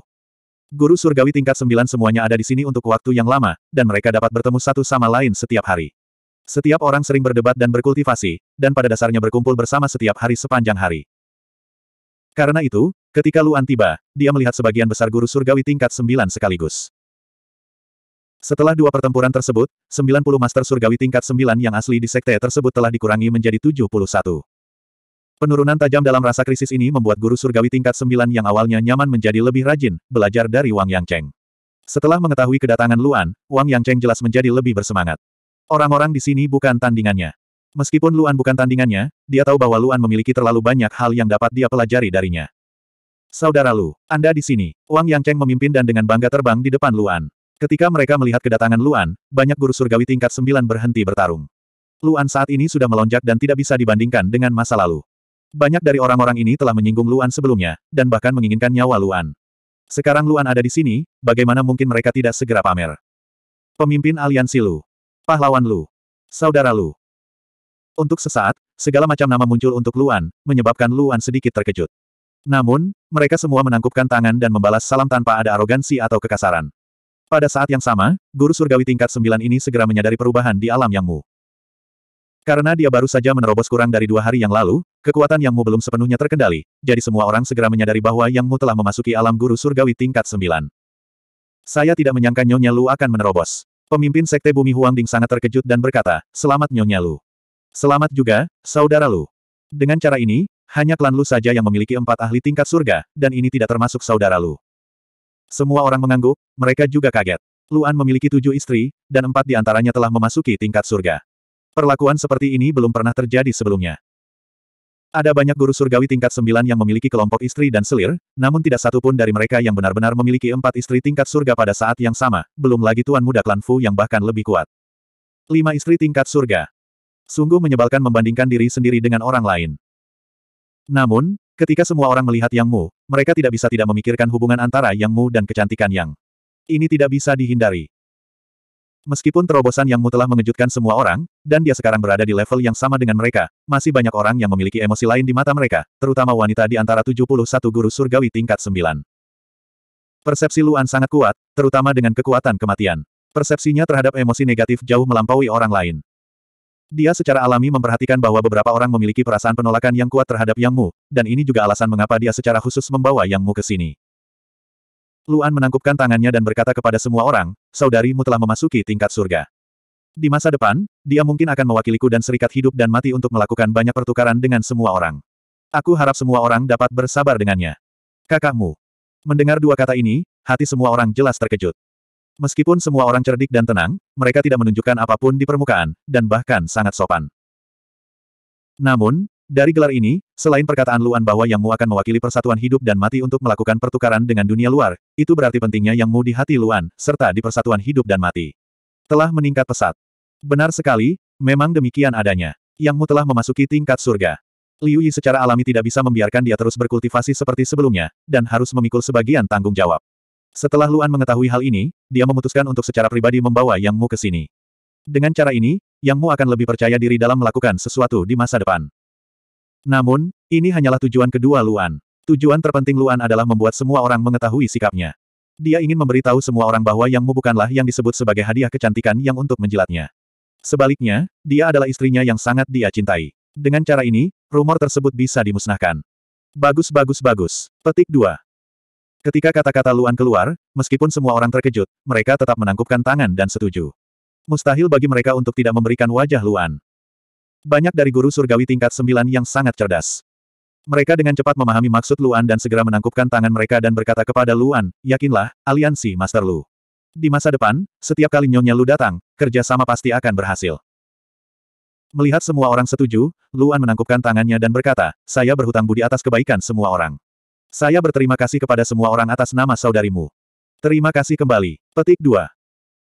Guru surgawi tingkat sembilan semuanya ada di sini untuk waktu yang lama, dan mereka dapat bertemu satu sama lain setiap hari. Setiap orang sering berdebat dan berkultivasi, dan pada dasarnya berkumpul bersama setiap hari sepanjang hari. Karena itu, Ketika Luan tiba, dia melihat sebagian besar guru surgawi tingkat sembilan sekaligus. Setelah dua pertempuran tersebut, 90 master surgawi tingkat sembilan yang asli di sekte tersebut telah dikurangi menjadi 71. Penurunan tajam dalam rasa krisis ini membuat guru surgawi tingkat sembilan yang awalnya nyaman menjadi lebih rajin, belajar dari Wang Yangcheng. Setelah mengetahui kedatangan Luan, Wang Yangcheng jelas menjadi lebih bersemangat. Orang-orang di sini bukan tandingannya. Meskipun Luan bukan tandingannya, dia tahu bahwa Luan memiliki terlalu banyak hal yang dapat dia pelajari darinya. Saudara Lu, Anda di sini. Wang Yang Cheng memimpin dan dengan bangga terbang di depan Luan. Ketika mereka melihat kedatangan Luan, banyak guru surgawi tingkat sembilan berhenti bertarung. Luan saat ini sudah melonjak dan tidak bisa dibandingkan dengan masa lalu. Banyak dari orang-orang ini telah menyinggung Luan sebelumnya, dan bahkan menginginkan nyawa Luan. Sekarang Luan ada di sini, bagaimana mungkin mereka tidak segera pamer? Pemimpin aliansi Lu. Pahlawan Lu. Saudara Lu. Untuk sesaat, segala macam nama muncul untuk Luan, menyebabkan Luan sedikit terkejut. Namun, mereka semua menangkupkan tangan dan membalas salam tanpa ada arogansi atau kekasaran. Pada saat yang sama, guru surgawi tingkat sembilan ini segera menyadari perubahan di alam Yang Mu. Karena dia baru saja menerobos kurang dari dua hari yang lalu, kekuatan Yang Mu belum sepenuhnya terkendali, jadi semua orang segera menyadari bahwa Yang Mu telah memasuki alam guru surgawi tingkat sembilan. Saya tidak menyangka Nyonya Lu akan menerobos. Pemimpin Sekte Bumi Huangding sangat terkejut dan berkata, Selamat Nyonya Lu. Selamat juga, Saudara Lu. Dengan cara ini, hanya klan Lu saja yang memiliki empat ahli tingkat surga, dan ini tidak termasuk saudara Lu. Semua orang mengangguk, mereka juga kaget. Luan memiliki tujuh istri, dan empat di antaranya telah memasuki tingkat surga. Perlakuan seperti ini belum pernah terjadi sebelumnya. Ada banyak guru surgawi tingkat sembilan yang memiliki kelompok istri dan selir, namun tidak satu pun dari mereka yang benar-benar memiliki empat istri tingkat surga pada saat yang sama, belum lagi tuan muda klan Fu yang bahkan lebih kuat. Lima istri tingkat surga. Sungguh menyebalkan membandingkan diri sendiri dengan orang lain. Namun, ketika semua orang melihat Yang Mu, mereka tidak bisa tidak memikirkan hubungan antara Yang Mu dan kecantikan Yang. Ini tidak bisa dihindari. Meskipun terobosan Yang Mu telah mengejutkan semua orang, dan dia sekarang berada di level yang sama dengan mereka, masih banyak orang yang memiliki emosi lain di mata mereka, terutama wanita di antara 71 guru surgawi tingkat 9. Persepsi Luan sangat kuat, terutama dengan kekuatan kematian. Persepsinya terhadap emosi negatif jauh melampaui orang lain. Dia secara alami memperhatikan bahwa beberapa orang memiliki perasaan penolakan yang kuat terhadap Yang Mu, dan ini juga alasan mengapa dia secara khusus membawa Yang Mu ke sini. Luan menangkupkan tangannya dan berkata kepada semua orang, saudarimu telah memasuki tingkat surga. Di masa depan, dia mungkin akan mewakiliku dan serikat hidup dan mati untuk melakukan banyak pertukaran dengan semua orang. Aku harap semua orang dapat bersabar dengannya. Kakakmu. Mendengar dua kata ini, hati semua orang jelas terkejut. Meskipun semua orang cerdik dan tenang, mereka tidak menunjukkan apapun di permukaan, dan bahkan sangat sopan. Namun, dari gelar ini, selain perkataan Luan bahwa Yang Mu akan mewakili persatuan hidup dan mati untuk melakukan pertukaran dengan dunia luar, itu berarti pentingnya Yang Mu di hati Luan, serta di persatuan hidup dan mati. Telah meningkat pesat. Benar sekali, memang demikian adanya. Yang Mu telah memasuki tingkat surga. Liu Yi secara alami tidak bisa membiarkan dia terus berkultivasi seperti sebelumnya, dan harus memikul sebagian tanggung jawab. Setelah Luan mengetahui hal ini, dia memutuskan untuk secara pribadi membawa Yang Mu ke sini. Dengan cara ini, Yang Mu akan lebih percaya diri dalam melakukan sesuatu di masa depan. Namun, ini hanyalah tujuan kedua Luan. Tujuan terpenting Luan adalah membuat semua orang mengetahui sikapnya. Dia ingin memberitahu semua orang bahwa Yang Mu bukanlah yang disebut sebagai hadiah kecantikan yang untuk menjilatnya. Sebaliknya, dia adalah istrinya yang sangat dia cintai. Dengan cara ini, rumor tersebut bisa dimusnahkan. Bagus bagus bagus. Petik 2. Ketika kata-kata Luan keluar, meskipun semua orang terkejut, mereka tetap menangkupkan tangan dan setuju. Mustahil bagi mereka untuk tidak memberikan wajah Luan. Banyak dari guru surgawi tingkat sembilan yang sangat cerdas. Mereka dengan cepat memahami maksud Luan dan segera menangkupkan tangan mereka dan berkata kepada Luan, yakinlah, aliansi Master Lu. Di masa depan, setiap kali Nyonya Lu datang, kerjasama pasti akan berhasil. Melihat semua orang setuju, Luan menangkupkan tangannya dan berkata, saya berhutang budi atas kebaikan semua orang. Saya berterima kasih kepada semua orang atas nama saudarimu. Terima kasih kembali. Petik 2.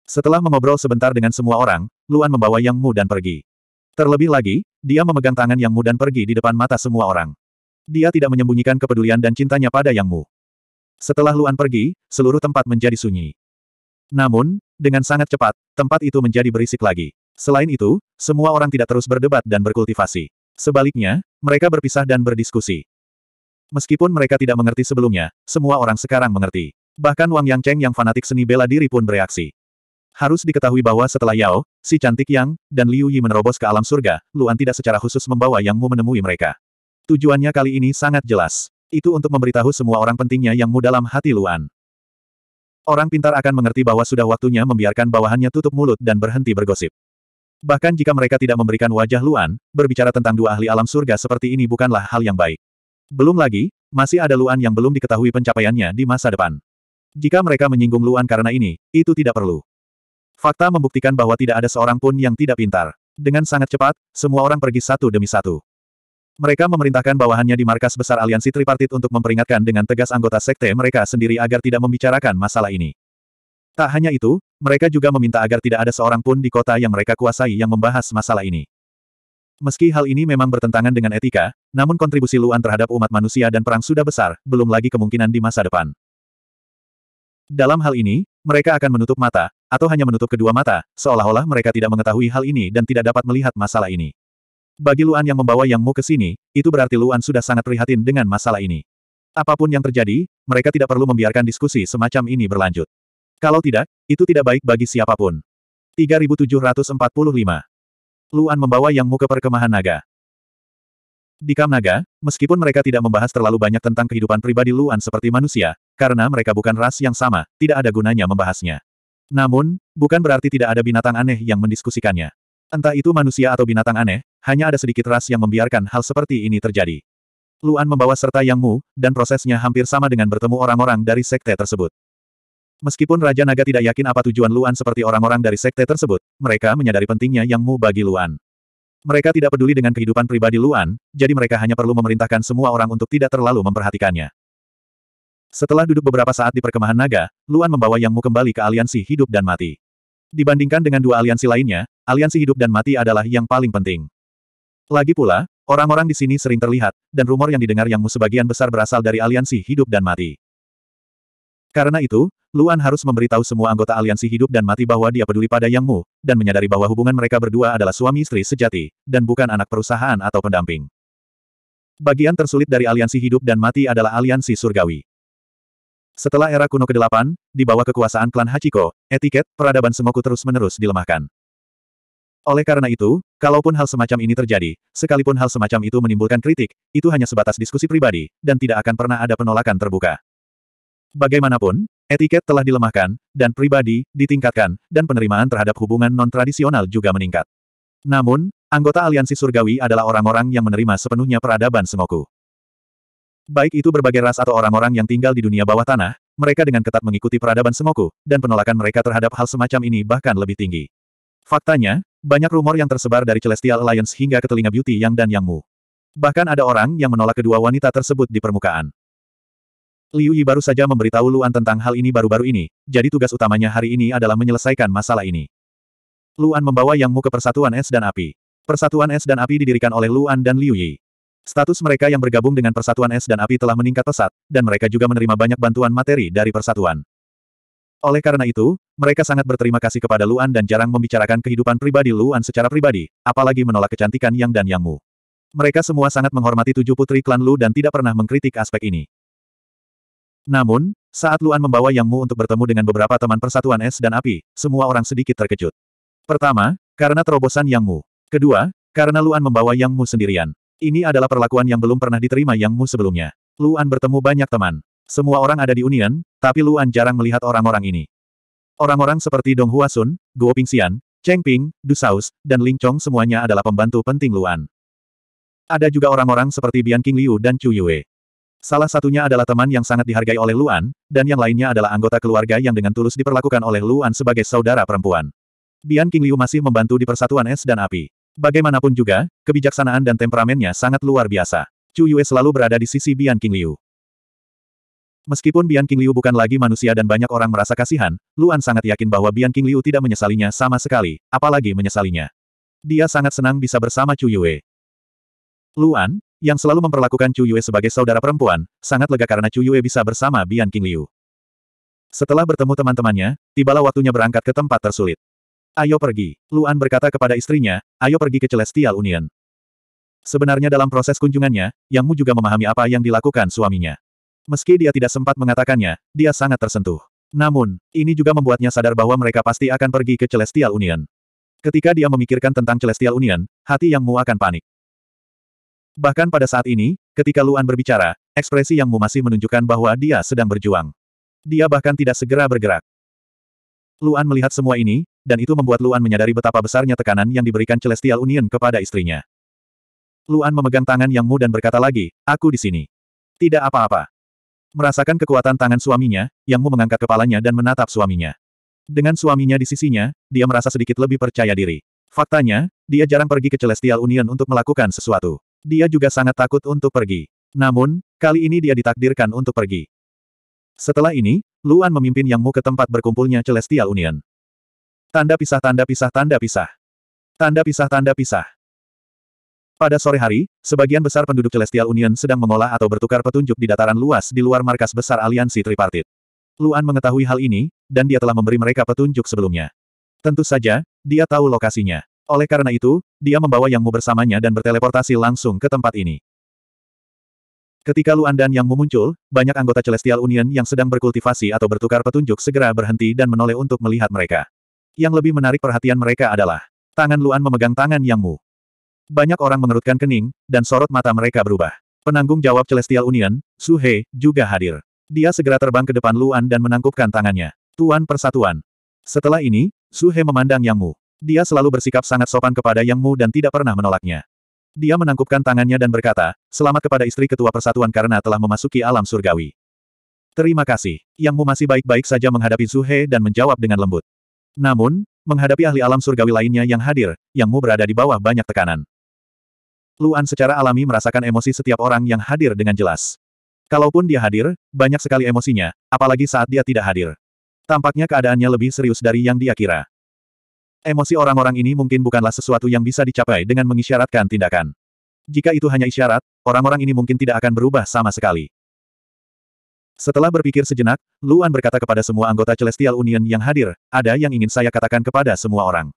Setelah mengobrol sebentar dengan semua orang, Luan membawa Yang Mu dan pergi. Terlebih lagi, dia memegang tangan Yang Mu dan pergi di depan mata semua orang. Dia tidak menyembunyikan kepedulian dan cintanya pada Yang Mu. Setelah Luan pergi, seluruh tempat menjadi sunyi. Namun, dengan sangat cepat, tempat itu menjadi berisik lagi. Selain itu, semua orang tidak terus berdebat dan berkultivasi. Sebaliknya, mereka berpisah dan berdiskusi. Meskipun mereka tidak mengerti sebelumnya, semua orang sekarang mengerti. Bahkan Wang Yang Cheng yang fanatik seni bela diri pun bereaksi. Harus diketahui bahwa setelah Yao, si cantik Yang, dan Liu Yi menerobos ke alam surga, Luan tidak secara khusus membawa Yang Mu menemui mereka. Tujuannya kali ini sangat jelas. Itu untuk memberitahu semua orang pentingnya Yang Mu dalam hati Luan. Orang pintar akan mengerti bahwa sudah waktunya membiarkan bawahannya tutup mulut dan berhenti bergosip. Bahkan jika mereka tidak memberikan wajah Luan, berbicara tentang dua ahli alam surga seperti ini bukanlah hal yang baik. Belum lagi, masih ada Luan yang belum diketahui pencapaiannya di masa depan. Jika mereka menyinggung Luan karena ini, itu tidak perlu. Fakta membuktikan bahwa tidak ada seorang pun yang tidak pintar. Dengan sangat cepat, semua orang pergi satu demi satu. Mereka memerintahkan bawahannya di markas besar aliansi tripartit untuk memperingatkan dengan tegas anggota sekte mereka sendiri agar tidak membicarakan masalah ini. Tak hanya itu, mereka juga meminta agar tidak ada seorang pun di kota yang mereka kuasai yang membahas masalah ini. Meski hal ini memang bertentangan dengan etika, namun kontribusi Luan terhadap umat manusia dan perang sudah besar, belum lagi kemungkinan di masa depan. Dalam hal ini, mereka akan menutup mata, atau hanya menutup kedua mata, seolah-olah mereka tidak mengetahui hal ini dan tidak dapat melihat masalah ini. Bagi Luan yang membawa Yang Mu ke sini, itu berarti Luan sudah sangat prihatin dengan masalah ini. Apapun yang terjadi, mereka tidak perlu membiarkan diskusi semacam ini berlanjut. Kalau tidak, itu tidak baik bagi siapapun. 3745 Luan membawa Yang Mu ke perkemahan naga. Di Kam Naga, meskipun mereka tidak membahas terlalu banyak tentang kehidupan pribadi Luan seperti manusia, karena mereka bukan ras yang sama, tidak ada gunanya membahasnya. Namun, bukan berarti tidak ada binatang aneh yang mendiskusikannya. Entah itu manusia atau binatang aneh, hanya ada sedikit ras yang membiarkan hal seperti ini terjadi. Luan membawa serta Yang Mu, dan prosesnya hampir sama dengan bertemu orang-orang dari sekte tersebut. Meskipun Raja Naga tidak yakin apa tujuan Luan seperti orang-orang dari sekte tersebut, mereka menyadari pentingnya Yang Mu bagi Luan. Mereka tidak peduli dengan kehidupan pribadi Luan, jadi mereka hanya perlu memerintahkan semua orang untuk tidak terlalu memperhatikannya. Setelah duduk beberapa saat di perkemahan naga, Luan membawa Yang Mu kembali ke aliansi hidup dan mati. Dibandingkan dengan dua aliansi lainnya, aliansi hidup dan mati adalah yang paling penting. Lagi pula, orang-orang di sini sering terlihat, dan rumor yang didengar Yang Mu sebagian besar berasal dari aliansi hidup dan mati. Karena itu, Luan harus memberitahu semua anggota aliansi hidup dan mati bahwa dia peduli pada Yang Mu, dan menyadari bahwa hubungan mereka berdua adalah suami istri sejati, dan bukan anak perusahaan atau pendamping. Bagian tersulit dari aliansi hidup dan mati adalah aliansi surgawi. Setelah era kuno ke-8, di bawah kekuasaan klan Hachiko, etiket, peradaban semoku terus-menerus dilemahkan. Oleh karena itu, kalaupun hal semacam ini terjadi, sekalipun hal semacam itu menimbulkan kritik, itu hanya sebatas diskusi pribadi, dan tidak akan pernah ada penolakan terbuka. Bagaimanapun, etiket telah dilemahkan, dan pribadi, ditingkatkan, dan penerimaan terhadap hubungan non-tradisional juga meningkat. Namun, anggota aliansi surgawi adalah orang-orang yang menerima sepenuhnya peradaban Semoku. Baik itu berbagai ras atau orang-orang yang tinggal di dunia bawah tanah, mereka dengan ketat mengikuti peradaban Semoku, dan penolakan mereka terhadap hal semacam ini bahkan lebih tinggi. Faktanya, banyak rumor yang tersebar dari Celestial Alliance hingga ke telinga Beauty Yang dan Yang Mu. Bahkan ada orang yang menolak kedua wanita tersebut di permukaan. Liu Yi baru saja memberitahu Luan tentang hal ini baru-baru ini, jadi tugas utamanya hari ini adalah menyelesaikan masalah ini. Luan membawa Yang Mu ke Persatuan Es dan Api. Persatuan Es dan Api didirikan oleh Luan dan Liu Yi. Status mereka yang bergabung dengan Persatuan Es dan Api telah meningkat pesat, dan mereka juga menerima banyak bantuan materi dari Persatuan. Oleh karena itu, mereka sangat berterima kasih kepada Luan dan jarang membicarakan kehidupan pribadi Luan secara pribadi, apalagi menolak kecantikan Yang dan Yang Mu. Mereka semua sangat menghormati tujuh putri klan Lu dan tidak pernah mengkritik aspek ini. Namun, saat Luan membawa Yang Mu untuk bertemu dengan beberapa teman persatuan es dan api, semua orang sedikit terkejut. Pertama, karena terobosan Yang Mu. Kedua, karena Luan membawa Yang Mu sendirian. Ini adalah perlakuan yang belum pernah diterima Yang Mu sebelumnya. Luan bertemu banyak teman. Semua orang ada di Union, tapi Luan jarang melihat orang-orang ini. Orang-orang seperti Dong Huasun, Guo Pingxian, Cheng Ping, Du Saus, dan Ling Chong semuanya adalah pembantu penting Luan. Ada juga orang-orang seperti Bian King Liu dan Chu Yue. Salah satunya adalah teman yang sangat dihargai oleh Luan, dan yang lainnya adalah anggota keluarga yang dengan tulus diperlakukan oleh Luan sebagai saudara perempuan. Bian King Liu masih membantu di persatuan es dan api. Bagaimanapun juga, kebijaksanaan dan temperamennya sangat luar biasa. Chu Yue selalu berada di sisi Bian King Liu. Meskipun Bian King Liu bukan lagi manusia dan banyak orang merasa kasihan, Luan sangat yakin bahwa Bian King Liu tidak menyesalinya sama sekali, apalagi menyesalinya. Dia sangat senang bisa bersama Chu Yue. Luan, yang selalu memperlakukan Chu Yue sebagai saudara perempuan, sangat lega karena Chu Yue bisa bersama Bian King Liu. Setelah bertemu teman-temannya, tibalah waktunya berangkat ke tempat tersulit. Ayo pergi, Luan berkata kepada istrinya, ayo pergi ke Celestial Union. Sebenarnya dalam proses kunjungannya, Yang Mu juga memahami apa yang dilakukan suaminya. Meski dia tidak sempat mengatakannya, dia sangat tersentuh. Namun, ini juga membuatnya sadar bahwa mereka pasti akan pergi ke Celestial Union. Ketika dia memikirkan tentang Celestial Union, hati Yang Mu akan panik. Bahkan pada saat ini, ketika Luan berbicara, ekspresi Yang Mu masih menunjukkan bahwa dia sedang berjuang. Dia bahkan tidak segera bergerak. Luan melihat semua ini, dan itu membuat Luan menyadari betapa besarnya tekanan yang diberikan Celestial Union kepada istrinya. Luan memegang tangan Yang Mu dan berkata lagi, aku di sini. Tidak apa-apa. Merasakan kekuatan tangan suaminya, Yang Mu mengangkat kepalanya dan menatap suaminya. Dengan suaminya di sisinya, dia merasa sedikit lebih percaya diri. Faktanya, dia jarang pergi ke Celestial Union untuk melakukan sesuatu. Dia juga sangat takut untuk pergi. Namun, kali ini dia ditakdirkan untuk pergi. Setelah ini, Luan memimpin Yang Mu ke tempat berkumpulnya Celestial Union. Tanda pisah tanda pisah tanda pisah. Tanda pisah tanda pisah. Pada sore hari, sebagian besar penduduk Celestial Union sedang mengolah atau bertukar petunjuk di dataran luas di luar markas besar aliansi tripartit. Luan mengetahui hal ini, dan dia telah memberi mereka petunjuk sebelumnya. Tentu saja, dia tahu lokasinya. Oleh karena itu, dia membawa Yang Mu bersamanya dan berteleportasi langsung ke tempat ini. Ketika Luan dan Yang Mu muncul, banyak anggota Celestial Union yang sedang berkultivasi atau bertukar petunjuk segera berhenti dan menoleh untuk melihat mereka. Yang lebih menarik perhatian mereka adalah tangan Luan memegang tangan Yang Mu. Banyak orang mengerutkan kening, dan sorot mata mereka berubah. Penanggung jawab Celestial Union, Su He, juga hadir. Dia segera terbang ke depan Luan dan menangkupkan tangannya. Tuan Persatuan. Setelah ini, Su He memandang Yang Mu. Dia selalu bersikap sangat sopan kepada Yang Mu dan tidak pernah menolaknya. Dia menangkupkan tangannya dan berkata, selamat kepada istri ketua persatuan karena telah memasuki alam surgawi. Terima kasih. Yang Mu masih baik-baik saja menghadapi Zuhe dan menjawab dengan lembut. Namun, menghadapi ahli alam surgawi lainnya yang hadir, Yang Mu berada di bawah banyak tekanan. Luan secara alami merasakan emosi setiap orang yang hadir dengan jelas. Kalaupun dia hadir, banyak sekali emosinya, apalagi saat dia tidak hadir. Tampaknya keadaannya lebih serius dari yang dia kira. Emosi orang-orang ini mungkin bukanlah sesuatu yang bisa dicapai dengan mengisyaratkan tindakan. Jika itu hanya isyarat, orang-orang ini mungkin tidak akan berubah sama sekali. Setelah berpikir sejenak, Luan berkata kepada semua anggota Celestial Union yang hadir, ada yang ingin saya katakan kepada semua orang.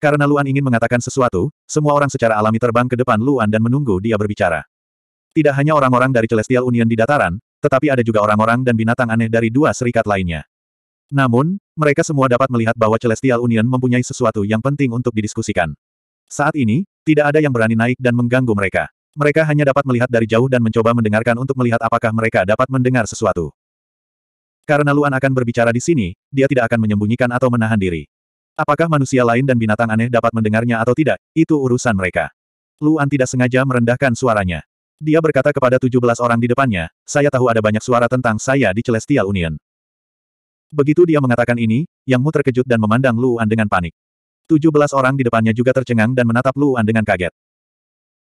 Karena Luan ingin mengatakan sesuatu, semua orang secara alami terbang ke depan Luan dan menunggu dia berbicara. Tidak hanya orang-orang dari Celestial Union di dataran, tetapi ada juga orang-orang dan binatang aneh dari dua serikat lainnya. Namun, mereka semua dapat melihat bahwa Celestial Union mempunyai sesuatu yang penting untuk didiskusikan. Saat ini, tidak ada yang berani naik dan mengganggu mereka. Mereka hanya dapat melihat dari jauh dan mencoba mendengarkan untuk melihat apakah mereka dapat mendengar sesuatu. Karena Luan akan berbicara di sini, dia tidak akan menyembunyikan atau menahan diri. Apakah manusia lain dan binatang aneh dapat mendengarnya atau tidak, itu urusan mereka. Luan tidak sengaja merendahkan suaranya. Dia berkata kepada 17 orang di depannya, saya tahu ada banyak suara tentang saya di Celestial Union. Begitu dia mengatakan ini, Yang Mu terkejut dan memandang Luan dengan panik. Tujuh orang di depannya juga tercengang dan menatap Luan dengan kaget.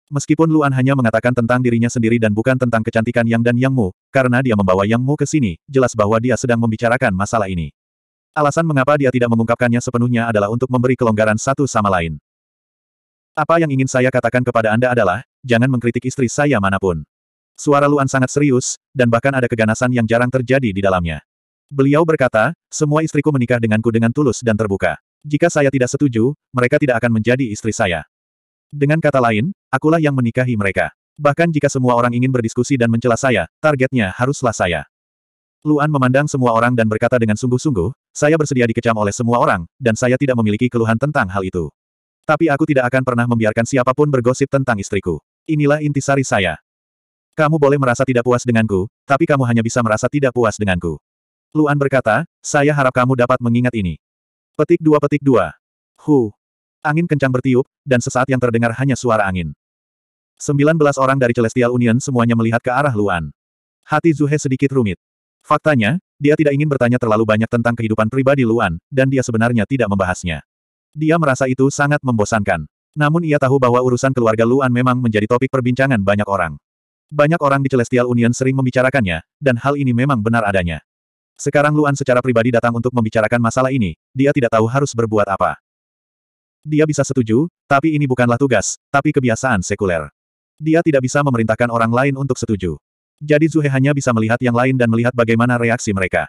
Meskipun Luan hanya mengatakan tentang dirinya sendiri dan bukan tentang kecantikan Yang dan Yang Mu, karena dia membawa Yang Mu ke sini, jelas bahwa dia sedang membicarakan masalah ini. Alasan mengapa dia tidak mengungkapkannya sepenuhnya adalah untuk memberi kelonggaran satu sama lain. Apa yang ingin saya katakan kepada Anda adalah, jangan mengkritik istri saya manapun. Suara Luan sangat serius, dan bahkan ada keganasan yang jarang terjadi di dalamnya. Beliau berkata, semua istriku menikah denganku dengan tulus dan terbuka. Jika saya tidak setuju, mereka tidak akan menjadi istri saya. Dengan kata lain, akulah yang menikahi mereka. Bahkan jika semua orang ingin berdiskusi dan mencela saya, targetnya haruslah saya. Luan memandang semua orang dan berkata dengan sungguh-sungguh, saya bersedia dikecam oleh semua orang, dan saya tidak memiliki keluhan tentang hal itu. Tapi aku tidak akan pernah membiarkan siapapun bergosip tentang istriku. Inilah intisari saya. Kamu boleh merasa tidak puas denganku, tapi kamu hanya bisa merasa tidak puas denganku. Luan berkata, saya harap kamu dapat mengingat ini. Petik dua petik dua. Hu. Angin kencang bertiup, dan sesaat yang terdengar hanya suara angin. Sembilan belas orang dari Celestial Union semuanya melihat ke arah Luan. Hati Zuhe sedikit rumit. Faktanya, dia tidak ingin bertanya terlalu banyak tentang kehidupan pribadi Luan, dan dia sebenarnya tidak membahasnya. Dia merasa itu sangat membosankan. Namun ia tahu bahwa urusan keluarga Luan memang menjadi topik perbincangan banyak orang. Banyak orang di Celestial Union sering membicarakannya, dan hal ini memang benar adanya. Sekarang Luan secara pribadi datang untuk membicarakan masalah ini, dia tidak tahu harus berbuat apa. Dia bisa setuju, tapi ini bukanlah tugas, tapi kebiasaan sekuler. Dia tidak bisa memerintahkan orang lain untuk setuju. Jadi Zuhe hanya bisa melihat yang lain dan melihat bagaimana reaksi mereka.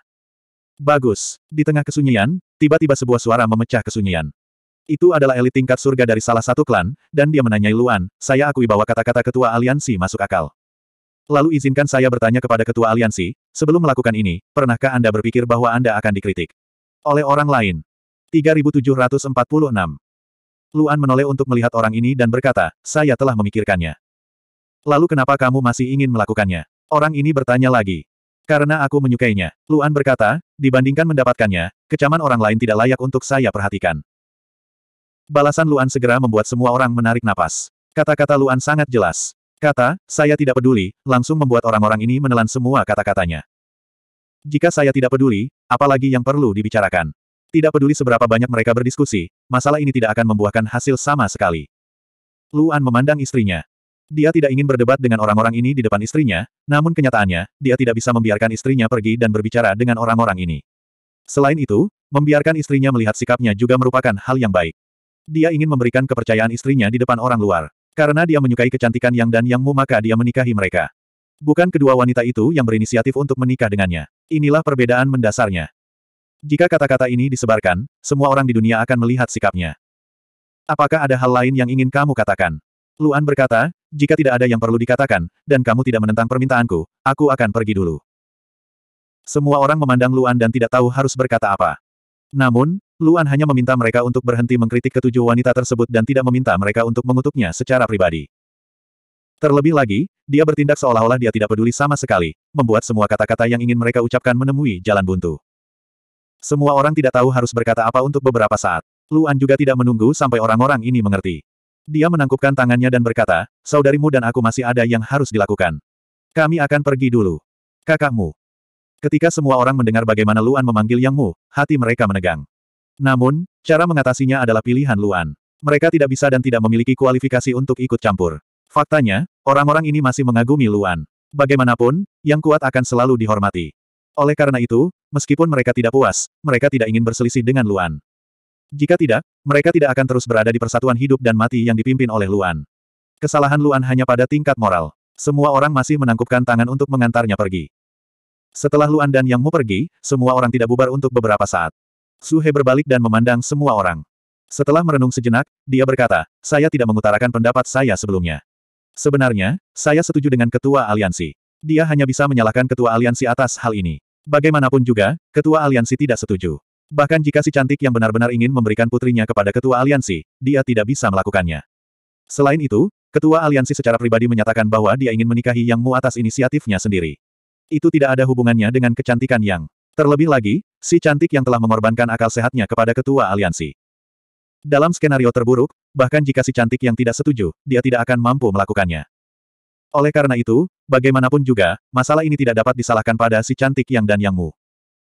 Bagus. Di tengah kesunyian, tiba-tiba sebuah suara memecah kesunyian. Itu adalah elit tingkat surga dari salah satu klan, dan dia menanyai Luan, saya akui bahwa kata-kata ketua aliansi masuk akal. Lalu izinkan saya bertanya kepada ketua aliansi, Sebelum melakukan ini, pernahkah Anda berpikir bahwa Anda akan dikritik? Oleh orang lain. 3746. Luan menoleh untuk melihat orang ini dan berkata, saya telah memikirkannya. Lalu kenapa kamu masih ingin melakukannya? Orang ini bertanya lagi. Karena aku menyukainya. Luan berkata, dibandingkan mendapatkannya, kecaman orang lain tidak layak untuk saya perhatikan. Balasan Luan segera membuat semua orang menarik napas. Kata-kata Luan sangat jelas. Kata, saya tidak peduli, langsung membuat orang-orang ini menelan semua kata-katanya. Jika saya tidak peduli, apalagi yang perlu dibicarakan. Tidak peduli seberapa banyak mereka berdiskusi, masalah ini tidak akan membuahkan hasil sama sekali. Luan memandang istrinya. Dia tidak ingin berdebat dengan orang-orang ini di depan istrinya, namun kenyataannya, dia tidak bisa membiarkan istrinya pergi dan berbicara dengan orang-orang ini. Selain itu, membiarkan istrinya melihat sikapnya juga merupakan hal yang baik. Dia ingin memberikan kepercayaan istrinya di depan orang luar. Karena dia menyukai kecantikan Yang dan Yang Mu maka dia menikahi mereka. Bukan kedua wanita itu yang berinisiatif untuk menikah dengannya. Inilah perbedaan mendasarnya. Jika kata-kata ini disebarkan, semua orang di dunia akan melihat sikapnya. Apakah ada hal lain yang ingin kamu katakan? Luan berkata, jika tidak ada yang perlu dikatakan, dan kamu tidak menentang permintaanku, aku akan pergi dulu. Semua orang memandang Luan dan tidak tahu harus berkata apa. Namun, Luan hanya meminta mereka untuk berhenti mengkritik ketujuh wanita tersebut dan tidak meminta mereka untuk mengutuknya secara pribadi. Terlebih lagi, dia bertindak seolah-olah dia tidak peduli sama sekali, membuat semua kata-kata yang ingin mereka ucapkan menemui jalan buntu. Semua orang tidak tahu harus berkata apa untuk beberapa saat. Luan juga tidak menunggu sampai orang-orang ini mengerti. Dia menangkupkan tangannya dan berkata, saudarimu dan aku masih ada yang harus dilakukan. Kami akan pergi dulu. Kakakmu. Ketika semua orang mendengar bagaimana Luan memanggil Yang Mu, hati mereka menegang. Namun, cara mengatasinya adalah pilihan Luan. Mereka tidak bisa dan tidak memiliki kualifikasi untuk ikut campur. Faktanya, orang-orang ini masih mengagumi Luan. Bagaimanapun, yang kuat akan selalu dihormati. Oleh karena itu, meskipun mereka tidak puas, mereka tidak ingin berselisih dengan Luan. Jika tidak, mereka tidak akan terus berada di persatuan hidup dan mati yang dipimpin oleh Luan. Kesalahan Luan hanya pada tingkat moral. Semua orang masih menangkupkan tangan untuk mengantarnya pergi. Setelah Luan dan Yang Mu pergi, semua orang tidak bubar untuk beberapa saat. Suhe berbalik dan memandang semua orang. Setelah merenung sejenak, dia berkata, saya tidak mengutarakan pendapat saya sebelumnya. Sebenarnya, saya setuju dengan ketua aliansi. Dia hanya bisa menyalahkan ketua aliansi atas hal ini. Bagaimanapun juga, ketua aliansi tidak setuju. Bahkan jika si cantik yang benar-benar ingin memberikan putrinya kepada ketua aliansi, dia tidak bisa melakukannya. Selain itu, ketua aliansi secara pribadi menyatakan bahwa dia ingin menikahi Yang Mu atas inisiatifnya sendiri. Itu tidak ada hubungannya dengan kecantikan yang. Terlebih lagi, si cantik yang telah mengorbankan akal sehatnya kepada ketua aliansi. Dalam skenario terburuk, bahkan jika si cantik yang tidak setuju, dia tidak akan mampu melakukannya. Oleh karena itu, bagaimanapun juga, masalah ini tidak dapat disalahkan pada si cantik yang dan yang mu.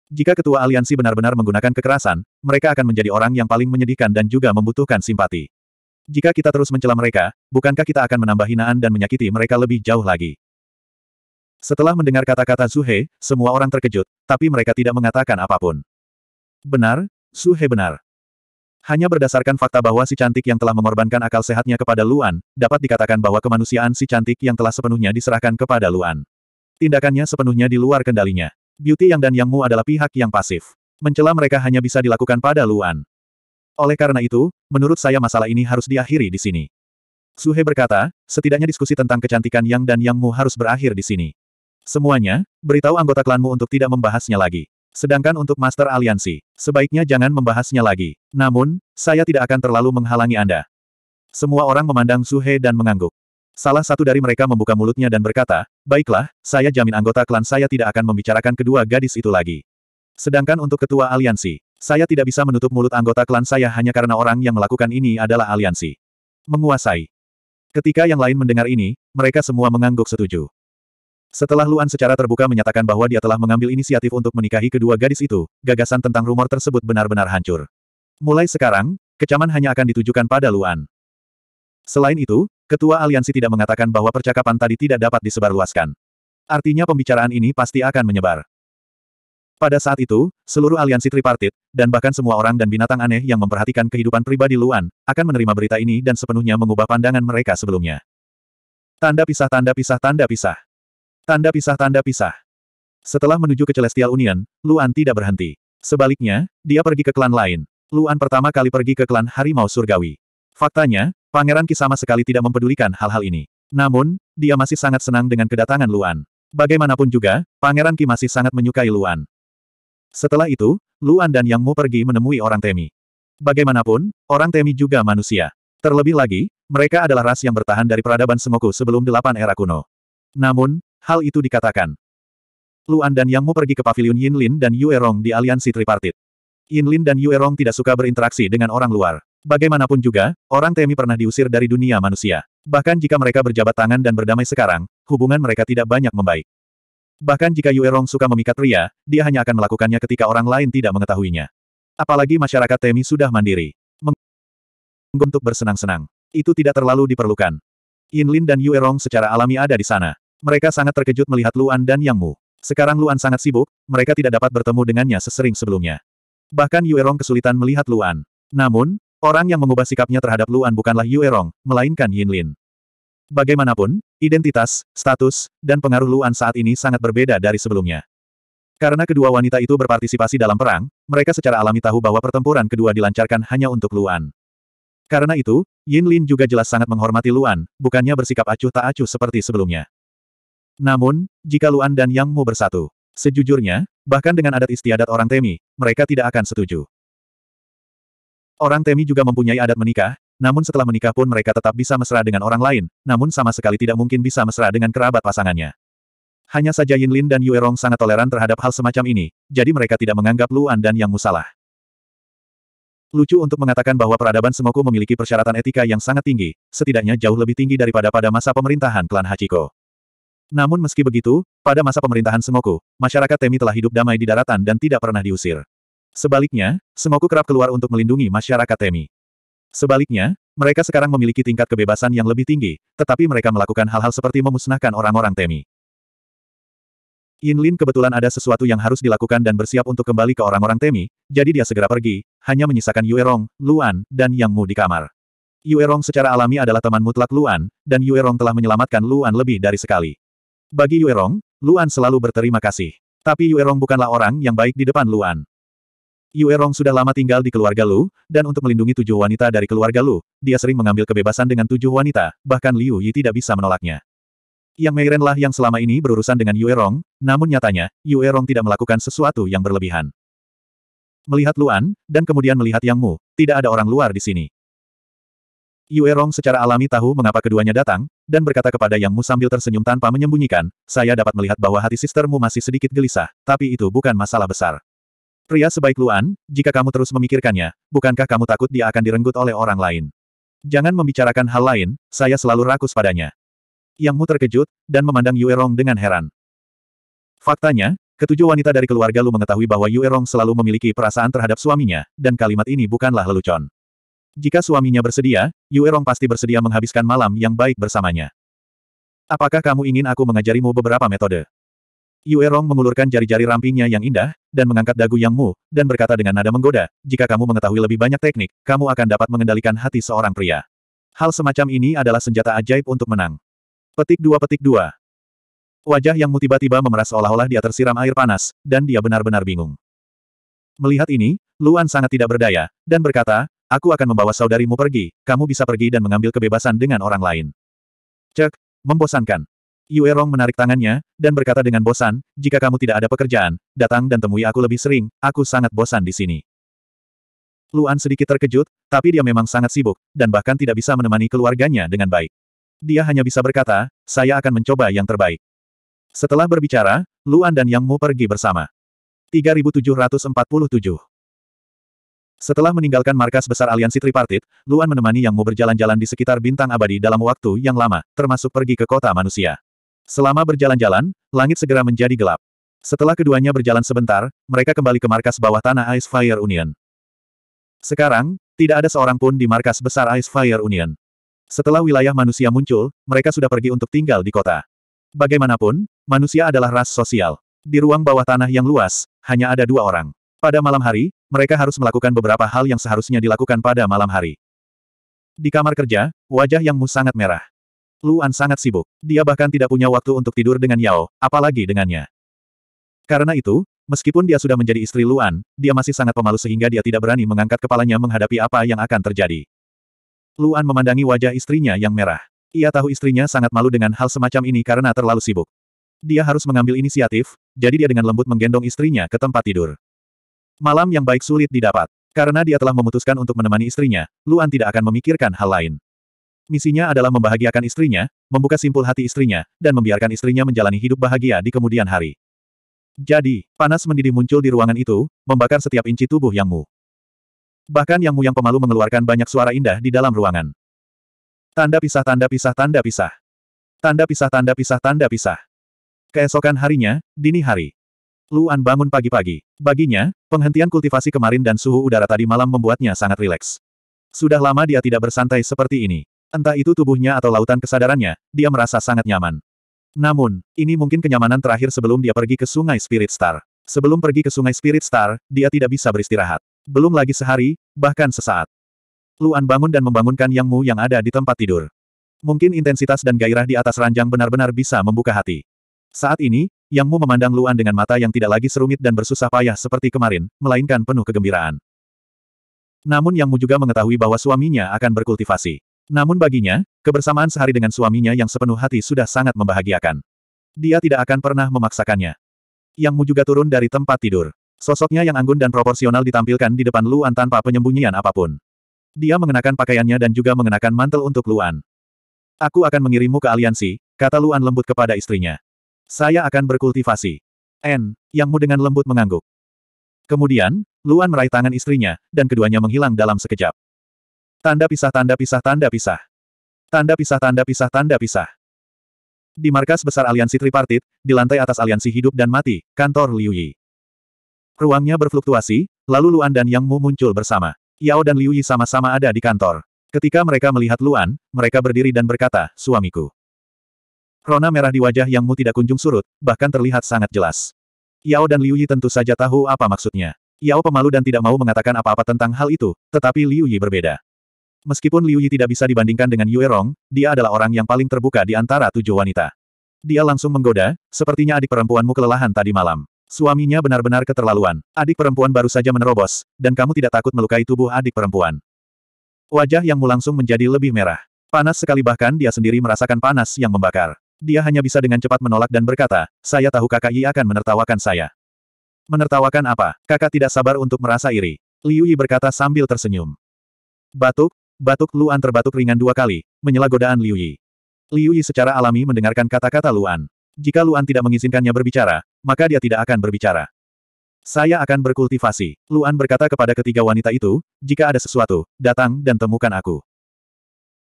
Jika ketua aliansi benar-benar menggunakan kekerasan, mereka akan menjadi orang yang paling menyedihkan dan juga membutuhkan simpati. Jika kita terus mencela mereka, bukankah kita akan menambah hinaan dan menyakiti mereka lebih jauh lagi? Setelah mendengar kata-kata Suhe, semua orang terkejut, tapi mereka tidak mengatakan apapun. Benar, Suhe benar. Hanya berdasarkan fakta bahwa si cantik yang telah mengorbankan akal sehatnya kepada Luan, dapat dikatakan bahwa kemanusiaan si cantik yang telah sepenuhnya diserahkan kepada Luan. Tindakannya sepenuhnya di luar kendalinya. Beauty Yang dan Yang Mu adalah pihak yang pasif. Mencela mereka hanya bisa dilakukan pada Luan. Oleh karena itu, menurut saya masalah ini harus diakhiri di sini. Suhe berkata, setidaknya diskusi tentang kecantikan Yang dan Yang Mu harus berakhir di sini. Semuanya, beritahu anggota klanmu untuk tidak membahasnya lagi. Sedangkan untuk Master Aliansi, sebaiknya jangan membahasnya lagi. Namun, saya tidak akan terlalu menghalangi Anda. Semua orang memandang Suhe dan mengangguk. Salah satu dari mereka membuka mulutnya dan berkata, Baiklah, saya jamin anggota klan saya tidak akan membicarakan kedua gadis itu lagi. Sedangkan untuk ketua aliansi, saya tidak bisa menutup mulut anggota klan saya hanya karena orang yang melakukan ini adalah aliansi. Menguasai. Ketika yang lain mendengar ini, mereka semua mengangguk setuju. Setelah Luan secara terbuka menyatakan bahwa dia telah mengambil inisiatif untuk menikahi kedua gadis itu, gagasan tentang rumor tersebut benar-benar hancur. Mulai sekarang, kecaman hanya akan ditujukan pada Luan. Selain itu, Ketua Aliansi tidak mengatakan bahwa percakapan tadi tidak dapat disebarluaskan. Artinya pembicaraan ini pasti akan menyebar. Pada saat itu, seluruh aliansi tripartit, dan bahkan semua orang dan binatang aneh yang memperhatikan kehidupan pribadi Luan, akan menerima berita ini dan sepenuhnya mengubah pandangan mereka sebelumnya. Tanda pisah tanda pisah tanda pisah. Tanda pisah tanda pisah. Setelah menuju ke Celestial Union, Luan tidak berhenti. Sebaliknya, dia pergi ke klan lain. Luan pertama kali pergi ke klan Harimau Surgawi. Faktanya, Pangeran Ki sama sekali tidak mempedulikan hal-hal ini. Namun, dia masih sangat senang dengan kedatangan Luan. Bagaimanapun juga, Pangeran Ki masih sangat menyukai Luan. Setelah itu, Luan dan Yang Mu pergi menemui orang Temi. Bagaimanapun, orang Temi juga manusia. Terlebih lagi, mereka adalah ras yang bertahan dari peradaban semoku sebelum delapan era kuno. Namun, Hal itu dikatakan. Luan dan Yang mau pergi ke pavilion Yinlin dan Yue Rong di aliansi tripartit. Yinlin dan Yue Rong tidak suka berinteraksi dengan orang luar. Bagaimanapun juga, orang Temi pernah diusir dari dunia manusia. Bahkan jika mereka berjabat tangan dan berdamai sekarang, hubungan mereka tidak banyak membaik. Bahkan jika Yue Rong suka memikat pria, dia hanya akan melakukannya ketika orang lain tidak mengetahuinya. Apalagi masyarakat Temi sudah mandiri. Meng bersenang-senang. Itu tidak terlalu diperlukan. Yinlin dan Yue Rong secara alami ada di sana. Mereka sangat terkejut melihat Luan dan Yang Mu. Sekarang Luan sangat sibuk, mereka tidak dapat bertemu dengannya sesering sebelumnya. Bahkan Yuerong kesulitan melihat Luan. Namun, orang yang mengubah sikapnya terhadap Luan bukanlah Yuerong, melainkan Yin Lin. Bagaimanapun, identitas, status, dan pengaruh Luan saat ini sangat berbeda dari sebelumnya. Karena kedua wanita itu berpartisipasi dalam perang, mereka secara alami tahu bahwa pertempuran kedua dilancarkan hanya untuk Luan. Karena itu, Yin Lin juga jelas sangat menghormati Luan, bukannya bersikap acuh tak acuh seperti sebelumnya. Namun, jika Luan dan Yang Mu bersatu, sejujurnya, bahkan dengan adat istiadat orang Temi, mereka tidak akan setuju. Orang Temi juga mempunyai adat menikah, namun setelah menikah pun mereka tetap bisa mesra dengan orang lain, namun sama sekali tidak mungkin bisa mesra dengan kerabat pasangannya. Hanya saja Yin Lin dan Yue Rong sangat toleran terhadap hal semacam ini, jadi mereka tidak menganggap Luan dan Yang Mu salah. Lucu untuk mengatakan bahwa peradaban Semoku memiliki persyaratan etika yang sangat tinggi, setidaknya jauh lebih tinggi daripada pada masa pemerintahan klan Hachiko. Namun meski begitu, pada masa pemerintahan Semoku, masyarakat Temi telah hidup damai di daratan dan tidak pernah diusir. Sebaliknya, Semoku kerap keluar untuk melindungi masyarakat Temi. Sebaliknya, mereka sekarang memiliki tingkat kebebasan yang lebih tinggi, tetapi mereka melakukan hal-hal seperti memusnahkan orang-orang Temi. Yinlin kebetulan ada sesuatu yang harus dilakukan dan bersiap untuk kembali ke orang-orang Temi, jadi dia segera pergi, hanya menyisakan Yuerong, Luan, dan Yang Mu di kamar. Yuerong secara alami adalah teman mutlak Luan, dan Yuerong telah menyelamatkan Luan lebih dari sekali. Bagi Yuerong, Luan selalu berterima kasih. Tapi Yuerong bukanlah orang yang baik di depan Luan. Yuerong sudah lama tinggal di keluarga Lu, dan untuk melindungi tujuh wanita dari keluarga Lu, dia sering mengambil kebebasan dengan tujuh wanita, bahkan Liu Yi tidak bisa menolaknya. Yang Meiren lah yang selama ini berurusan dengan Yuerong, namun nyatanya, Yuerong tidak melakukan sesuatu yang berlebihan. Melihat Luan, dan kemudian melihat Yang Mu, tidak ada orang luar di sini. Yuerong secara alami tahu mengapa keduanya datang, dan berkata kepada Yang Mu sambil tersenyum tanpa menyembunyikan, saya dapat melihat bahwa hati sistermu masih sedikit gelisah, tapi itu bukan masalah besar. Pria sebaik Luan, jika kamu terus memikirkannya, bukankah kamu takut dia akan direnggut oleh orang lain? Jangan membicarakan hal lain, saya selalu rakus padanya. Yang Mu terkejut, dan memandang Yuerong dengan heran. Faktanya, ketujuh wanita dari keluarga Lu mengetahui bahwa Yuerong selalu memiliki perasaan terhadap suaminya, dan kalimat ini bukanlah lelucon. Jika suaminya bersedia, Yuerong pasti bersedia menghabiskan malam yang baik bersamanya. Apakah kamu ingin aku mengajarimu beberapa metode? Yuerong mengulurkan jari-jari rampingnya yang indah, dan mengangkat dagu yang mu, dan berkata dengan nada menggoda, jika kamu mengetahui lebih banyak teknik, kamu akan dapat mengendalikan hati seorang pria. Hal semacam ini adalah senjata ajaib untuk menang. Petik dua petik dua. Wajah yang mu tiba-tiba memeras seolah-olah dia tersiram air panas, dan dia benar-benar bingung. Melihat ini, Luan sangat tidak berdaya, dan berkata, Aku akan membawa saudarimu pergi, kamu bisa pergi dan mengambil kebebasan dengan orang lain. Cek, membosankan. Yue Rong menarik tangannya, dan berkata dengan bosan, jika kamu tidak ada pekerjaan, datang dan temui aku lebih sering, aku sangat bosan di sini. Luan sedikit terkejut, tapi dia memang sangat sibuk, dan bahkan tidak bisa menemani keluarganya dengan baik. Dia hanya bisa berkata, saya akan mencoba yang terbaik. Setelah berbicara, Luan dan Yang Mu pergi bersama. 3747 setelah meninggalkan markas besar aliansi tripartit, Luan menemani yang Mu berjalan-jalan di sekitar bintang abadi dalam waktu yang lama, termasuk pergi ke kota manusia. Selama berjalan-jalan, langit segera menjadi gelap. Setelah keduanya berjalan sebentar, mereka kembali ke markas bawah tanah Ice Fire Union. Sekarang, tidak ada seorang pun di markas besar Ice Fire Union. Setelah wilayah manusia muncul, mereka sudah pergi untuk tinggal di kota. Bagaimanapun, manusia adalah ras sosial. Di ruang bawah tanah yang luas, hanya ada dua orang. Pada malam hari, mereka harus melakukan beberapa hal yang seharusnya dilakukan pada malam hari. Di kamar kerja, wajah Yang Mu sangat merah. Luan sangat sibuk. Dia bahkan tidak punya waktu untuk tidur dengan Yao, apalagi dengannya. Karena itu, meskipun dia sudah menjadi istri Luan, dia masih sangat pemalu sehingga dia tidak berani mengangkat kepalanya menghadapi apa yang akan terjadi. Luan memandangi wajah istrinya yang merah. Ia tahu istrinya sangat malu dengan hal semacam ini karena terlalu sibuk. Dia harus mengambil inisiatif, jadi dia dengan lembut menggendong istrinya ke tempat tidur. Malam yang baik sulit didapat. Karena dia telah memutuskan untuk menemani istrinya, Luan tidak akan memikirkan hal lain. Misinya adalah membahagiakan istrinya, membuka simpul hati istrinya, dan membiarkan istrinya menjalani hidup bahagia di kemudian hari. Jadi, panas mendidih muncul di ruangan itu, membakar setiap inci tubuh Yang Mu. Bahkan Yang Mu yang pemalu mengeluarkan banyak suara indah di dalam ruangan. Tanda pisah tanda pisah tanda pisah. Tanda pisah tanda pisah tanda pisah. Keesokan harinya, dini hari. Luan bangun pagi-pagi. Baginya, penghentian kultivasi kemarin dan suhu udara tadi malam membuatnya sangat rileks. Sudah lama dia tidak bersantai seperti ini. Entah itu tubuhnya atau lautan kesadarannya, dia merasa sangat nyaman. Namun, ini mungkin kenyamanan terakhir sebelum dia pergi ke sungai Spirit Star. Sebelum pergi ke sungai Spirit Star, dia tidak bisa beristirahat. Belum lagi sehari, bahkan sesaat. Luan bangun dan membangunkan Yang Mu yang ada di tempat tidur. Mungkin intensitas dan gairah di atas ranjang benar-benar bisa membuka hati. Saat ini, yang Mu memandang Luan dengan mata yang tidak lagi serumit dan bersusah payah seperti kemarin, melainkan penuh kegembiraan. Namun Yang Mu juga mengetahui bahwa suaminya akan berkultivasi. Namun baginya, kebersamaan sehari dengan suaminya yang sepenuh hati sudah sangat membahagiakan. Dia tidak akan pernah memaksakannya. Yang Mu juga turun dari tempat tidur. Sosoknya yang anggun dan proporsional ditampilkan di depan Luan tanpa penyembunyian apapun. Dia mengenakan pakaiannya dan juga mengenakan mantel untuk Luan. Aku akan mengirimmu ke aliansi, kata Luan lembut kepada istrinya. Saya akan berkultivasi. N, Yang Mu dengan lembut mengangguk. Kemudian, Luan meraih tangan istrinya, dan keduanya menghilang dalam sekejap. Tanda pisah tanda pisah tanda pisah. Tanda pisah tanda pisah tanda pisah. Di markas besar aliansi tripartit, di lantai atas aliansi hidup dan mati, kantor Liu Yi. Ruangnya berfluktuasi, lalu Luan dan Yang Mu muncul bersama. Yao dan Liu Yi sama-sama ada di kantor. Ketika mereka melihat Luan, mereka berdiri dan berkata, suamiku. Rona merah di wajah Yang Mu tidak kunjung surut, bahkan terlihat sangat jelas. Yao dan Liu Yi tentu saja tahu apa maksudnya. Yao pemalu dan tidak mau mengatakan apa-apa tentang hal itu, tetapi Liu Yi berbeda. Meskipun Liu Yi tidak bisa dibandingkan dengan Yue Rong, dia adalah orang yang paling terbuka di antara tujuh wanita. Dia langsung menggoda, sepertinya adik perempuanmu kelelahan tadi malam. Suaminya benar-benar keterlaluan. Adik perempuan baru saja menerobos, dan kamu tidak takut melukai tubuh adik perempuan. Wajah yang mu langsung menjadi lebih merah. Panas sekali bahkan dia sendiri merasakan panas yang membakar. Dia hanya bisa dengan cepat menolak dan berkata, saya tahu kakak Yi akan menertawakan saya. Menertawakan apa? Kakak tidak sabar untuk merasa iri. Liu Yi berkata sambil tersenyum. Batuk, batuk Luan terbatuk ringan dua kali, menyela godaan Liu Yi. Liu Yi secara alami mendengarkan kata-kata Luan. Jika Luan tidak mengizinkannya berbicara, maka dia tidak akan berbicara. Saya akan berkultivasi. Luan berkata kepada ketiga wanita itu, jika ada sesuatu, datang dan temukan aku.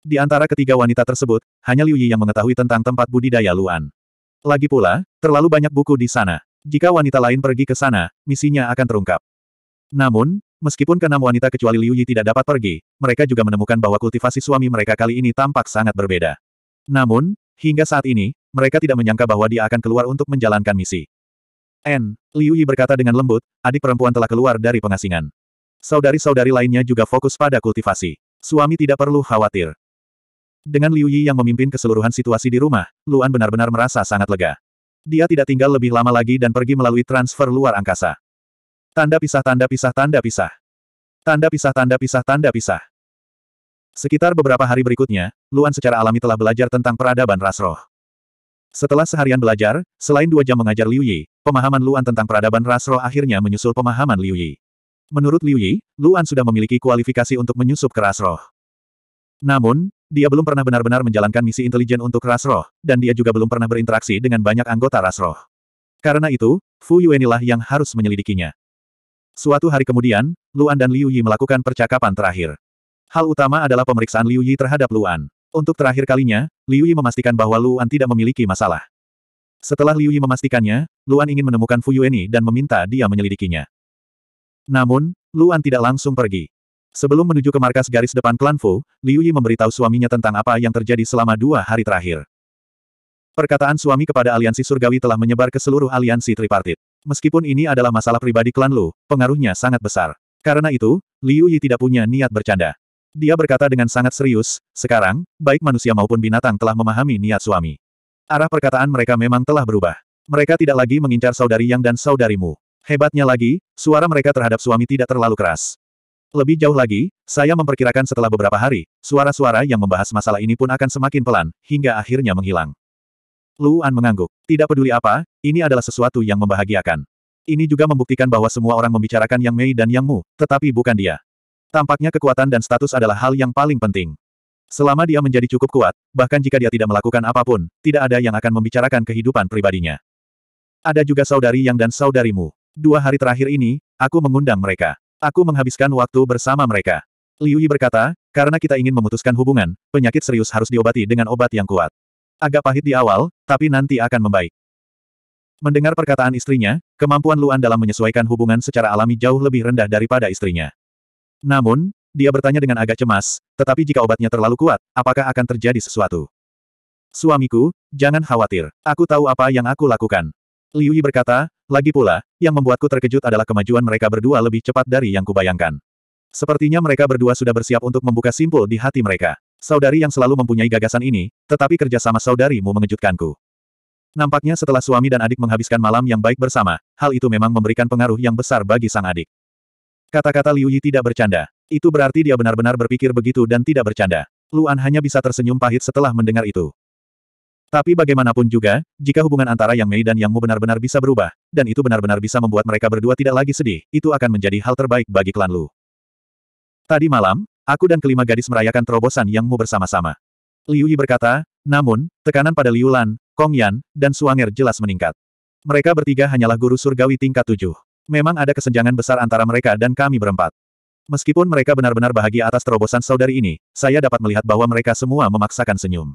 Di antara ketiga wanita tersebut, hanya Liu Yi yang mengetahui tentang tempat budidaya Luan. Lagi pula, terlalu banyak buku di sana. Jika wanita lain pergi ke sana, misinya akan terungkap. Namun, meskipun keenam wanita kecuali Liu Yi tidak dapat pergi, mereka juga menemukan bahwa kultivasi suami mereka kali ini tampak sangat berbeda. Namun, hingga saat ini, mereka tidak menyangka bahwa dia akan keluar untuk menjalankan misi. N. Liu Yi berkata dengan lembut, adik perempuan telah keluar dari pengasingan. Saudari-saudari lainnya juga fokus pada kultivasi. Suami tidak perlu khawatir. Dengan Liu Yi yang memimpin keseluruhan situasi di rumah, Luan benar-benar merasa sangat lega. Dia tidak tinggal lebih lama lagi dan pergi melalui transfer luar angkasa. Tanda pisah tanda pisah tanda pisah. Tanda pisah tanda pisah tanda pisah. Sekitar beberapa hari berikutnya, Luan secara alami telah belajar tentang peradaban ras roh. Setelah seharian belajar, selain dua jam mengajar Liu Yi, pemahaman Luan tentang peradaban ras roh akhirnya menyusul pemahaman Liu Yi. Menurut Liu Yi, Luan sudah memiliki kualifikasi untuk menyusup ke ras roh. Namun, dia belum pernah benar-benar menjalankan misi intelijen untuk ras roh, dan dia juga belum pernah berinteraksi dengan banyak anggota ras roh. Karena itu, Fu Yuanilah yang harus menyelidikinya. Suatu hari kemudian, Luan dan Liu Yi melakukan percakapan terakhir. Hal utama adalah pemeriksaan Liu Yi terhadap Luan. Untuk terakhir kalinya, Liu Yi memastikan bahwa Luan tidak memiliki masalah. Setelah Liu Yi memastikannya, Luan ingin menemukan Fu Yueni dan meminta dia menyelidikinya. Namun, Luan tidak langsung pergi. Sebelum menuju ke markas garis depan klan Fu, Liu Yi memberitahu suaminya tentang apa yang terjadi selama dua hari terakhir. Perkataan suami kepada aliansi surgawi telah menyebar ke seluruh aliansi tripartit. Meskipun ini adalah masalah pribadi klan Lu, pengaruhnya sangat besar. Karena itu, Liu Yi tidak punya niat bercanda. Dia berkata dengan sangat serius, sekarang, baik manusia maupun binatang telah memahami niat suami. Arah perkataan mereka memang telah berubah. Mereka tidak lagi mengincar saudari Yang dan saudarimu. Hebatnya lagi, suara mereka terhadap suami tidak terlalu keras. Lebih jauh lagi, saya memperkirakan setelah beberapa hari, suara-suara yang membahas masalah ini pun akan semakin pelan, hingga akhirnya menghilang. Luan mengangguk. Tidak peduli apa, ini adalah sesuatu yang membahagiakan. Ini juga membuktikan bahwa semua orang membicarakan Yang Mei dan Yang Mu, tetapi bukan dia. Tampaknya kekuatan dan status adalah hal yang paling penting. Selama dia menjadi cukup kuat, bahkan jika dia tidak melakukan apapun, tidak ada yang akan membicarakan kehidupan pribadinya. Ada juga saudari yang dan saudarimu. Dua hari terakhir ini, aku mengundang mereka. Aku menghabiskan waktu bersama mereka. Liu Yi berkata, karena kita ingin memutuskan hubungan, penyakit serius harus diobati dengan obat yang kuat. Agak pahit di awal, tapi nanti akan membaik. Mendengar perkataan istrinya, kemampuan Luan dalam menyesuaikan hubungan secara alami jauh lebih rendah daripada istrinya. Namun, dia bertanya dengan agak cemas, tetapi jika obatnya terlalu kuat, apakah akan terjadi sesuatu? Suamiku, jangan khawatir. Aku tahu apa yang aku lakukan. Liu Yi berkata, lagi pula, yang membuatku terkejut adalah kemajuan mereka berdua lebih cepat dari yang kubayangkan. Sepertinya mereka berdua sudah bersiap untuk membuka simpul di hati mereka. Saudari yang selalu mempunyai gagasan ini, tetapi kerjasama saudarimu mengejutkanku. Nampaknya setelah suami dan adik menghabiskan malam yang baik bersama, hal itu memang memberikan pengaruh yang besar bagi sang adik. Kata-kata Liu Yi tidak bercanda. Itu berarti dia benar-benar berpikir begitu dan tidak bercanda. Luan hanya bisa tersenyum pahit setelah mendengar itu. Tapi bagaimanapun juga, jika hubungan antara Yang Mei dan Yang Mu benar-benar bisa berubah, dan itu benar-benar bisa membuat mereka berdua tidak lagi sedih, itu akan menjadi hal terbaik bagi klan Lu. Tadi malam, aku dan kelima gadis merayakan terobosan Yang Mu bersama-sama. Liu Yi berkata, namun, tekanan pada Liu Lan, Kong Yan, dan Suanger jelas meningkat. Mereka bertiga hanyalah guru surgawi tingkat tujuh. Memang ada kesenjangan besar antara mereka dan kami berempat. Meskipun mereka benar-benar bahagia atas terobosan saudari ini, saya dapat melihat bahwa mereka semua memaksakan senyum.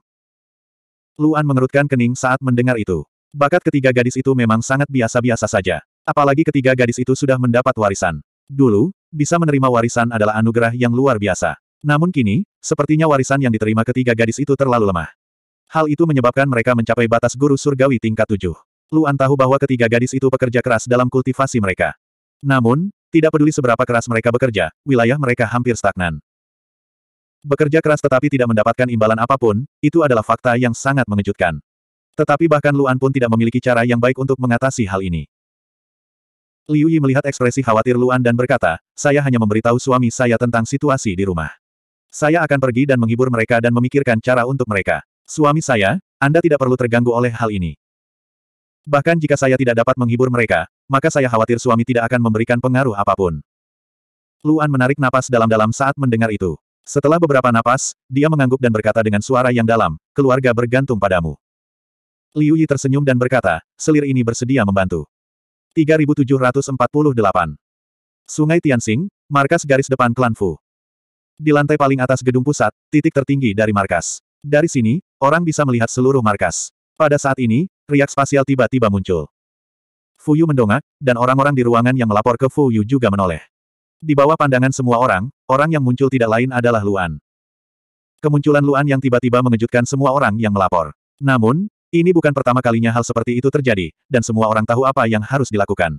Luan mengerutkan kening saat mendengar itu. Bakat ketiga gadis itu memang sangat biasa-biasa saja. Apalagi ketiga gadis itu sudah mendapat warisan. Dulu, bisa menerima warisan adalah anugerah yang luar biasa. Namun kini, sepertinya warisan yang diterima ketiga gadis itu terlalu lemah. Hal itu menyebabkan mereka mencapai batas guru surgawi tingkat tujuh. Luan tahu bahwa ketiga gadis itu pekerja keras dalam kultivasi mereka. Namun, tidak peduli seberapa keras mereka bekerja, wilayah mereka hampir stagnan. Bekerja keras tetapi tidak mendapatkan imbalan apapun, itu adalah fakta yang sangat mengejutkan. Tetapi bahkan Luan pun tidak memiliki cara yang baik untuk mengatasi hal ini. Liu Yi melihat ekspresi khawatir Luan dan berkata, saya hanya memberitahu suami saya tentang situasi di rumah. Saya akan pergi dan menghibur mereka dan memikirkan cara untuk mereka. Suami saya, Anda tidak perlu terganggu oleh hal ini. Bahkan jika saya tidak dapat menghibur mereka, maka saya khawatir suami tidak akan memberikan pengaruh apapun. Luan menarik napas dalam-dalam saat mendengar itu. Setelah beberapa napas, dia mengangguk dan berkata dengan suara yang dalam, keluarga bergantung padamu. Liu Yi tersenyum dan berkata, selir ini bersedia membantu. 3748. Sungai Tianxing, markas garis depan klan Fu. Di lantai paling atas gedung pusat, titik tertinggi dari markas. Dari sini, orang bisa melihat seluruh markas. Pada saat ini, riak spasial tiba-tiba muncul. Fu Yu mendongak, dan orang-orang di ruangan yang melapor ke Fu Yu juga menoleh. Di bawah pandangan semua orang, orang yang muncul tidak lain adalah Luan. Kemunculan Luan yang tiba-tiba mengejutkan semua orang yang melapor. Namun, ini bukan pertama kalinya hal seperti itu terjadi, dan semua orang tahu apa yang harus dilakukan.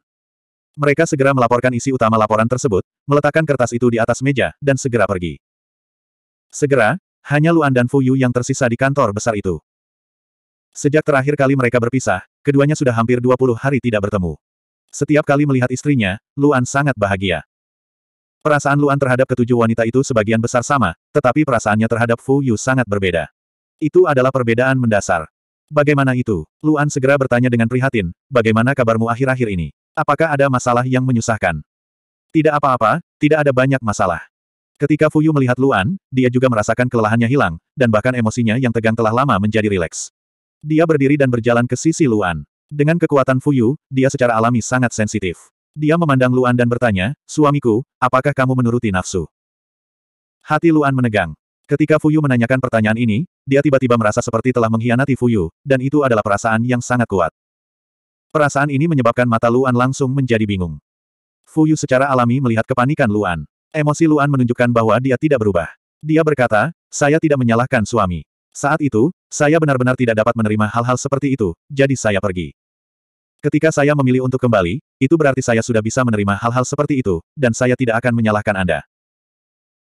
Mereka segera melaporkan isi utama laporan tersebut, meletakkan kertas itu di atas meja, dan segera pergi. Segera, hanya Luan dan Fuyu yang tersisa di kantor besar itu. Sejak terakhir kali mereka berpisah, keduanya sudah hampir 20 hari tidak bertemu. Setiap kali melihat istrinya, Luan sangat bahagia. Perasaan Luan terhadap ketujuh wanita itu sebagian besar sama, tetapi perasaannya terhadap Fu Yu sangat berbeda. Itu adalah perbedaan mendasar. Bagaimana itu? Luan segera bertanya dengan prihatin, bagaimana kabarmu akhir-akhir ini? Apakah ada masalah yang menyusahkan? Tidak apa-apa, tidak ada banyak masalah. Ketika Fuyu melihat Luan, dia juga merasakan kelelahannya hilang, dan bahkan emosinya yang tegang telah lama menjadi rileks. Dia berdiri dan berjalan ke sisi Luan. Dengan kekuatan Fuyu, dia secara alami sangat sensitif. Dia memandang Luan dan bertanya, suamiku, apakah kamu menuruti nafsu? Hati Luan menegang. Ketika Fuyu menanyakan pertanyaan ini, dia tiba-tiba merasa seperti telah mengkhianati Fuyu, dan itu adalah perasaan yang sangat kuat. Perasaan ini menyebabkan mata Luan langsung menjadi bingung. Fuyu secara alami melihat kepanikan Luan. Emosi Luan menunjukkan bahwa dia tidak berubah. Dia berkata, saya tidak menyalahkan suami. Saat itu, saya benar-benar tidak dapat menerima hal-hal seperti itu, jadi saya pergi. Ketika saya memilih untuk kembali, itu berarti saya sudah bisa menerima hal-hal seperti itu, dan saya tidak akan menyalahkan Anda.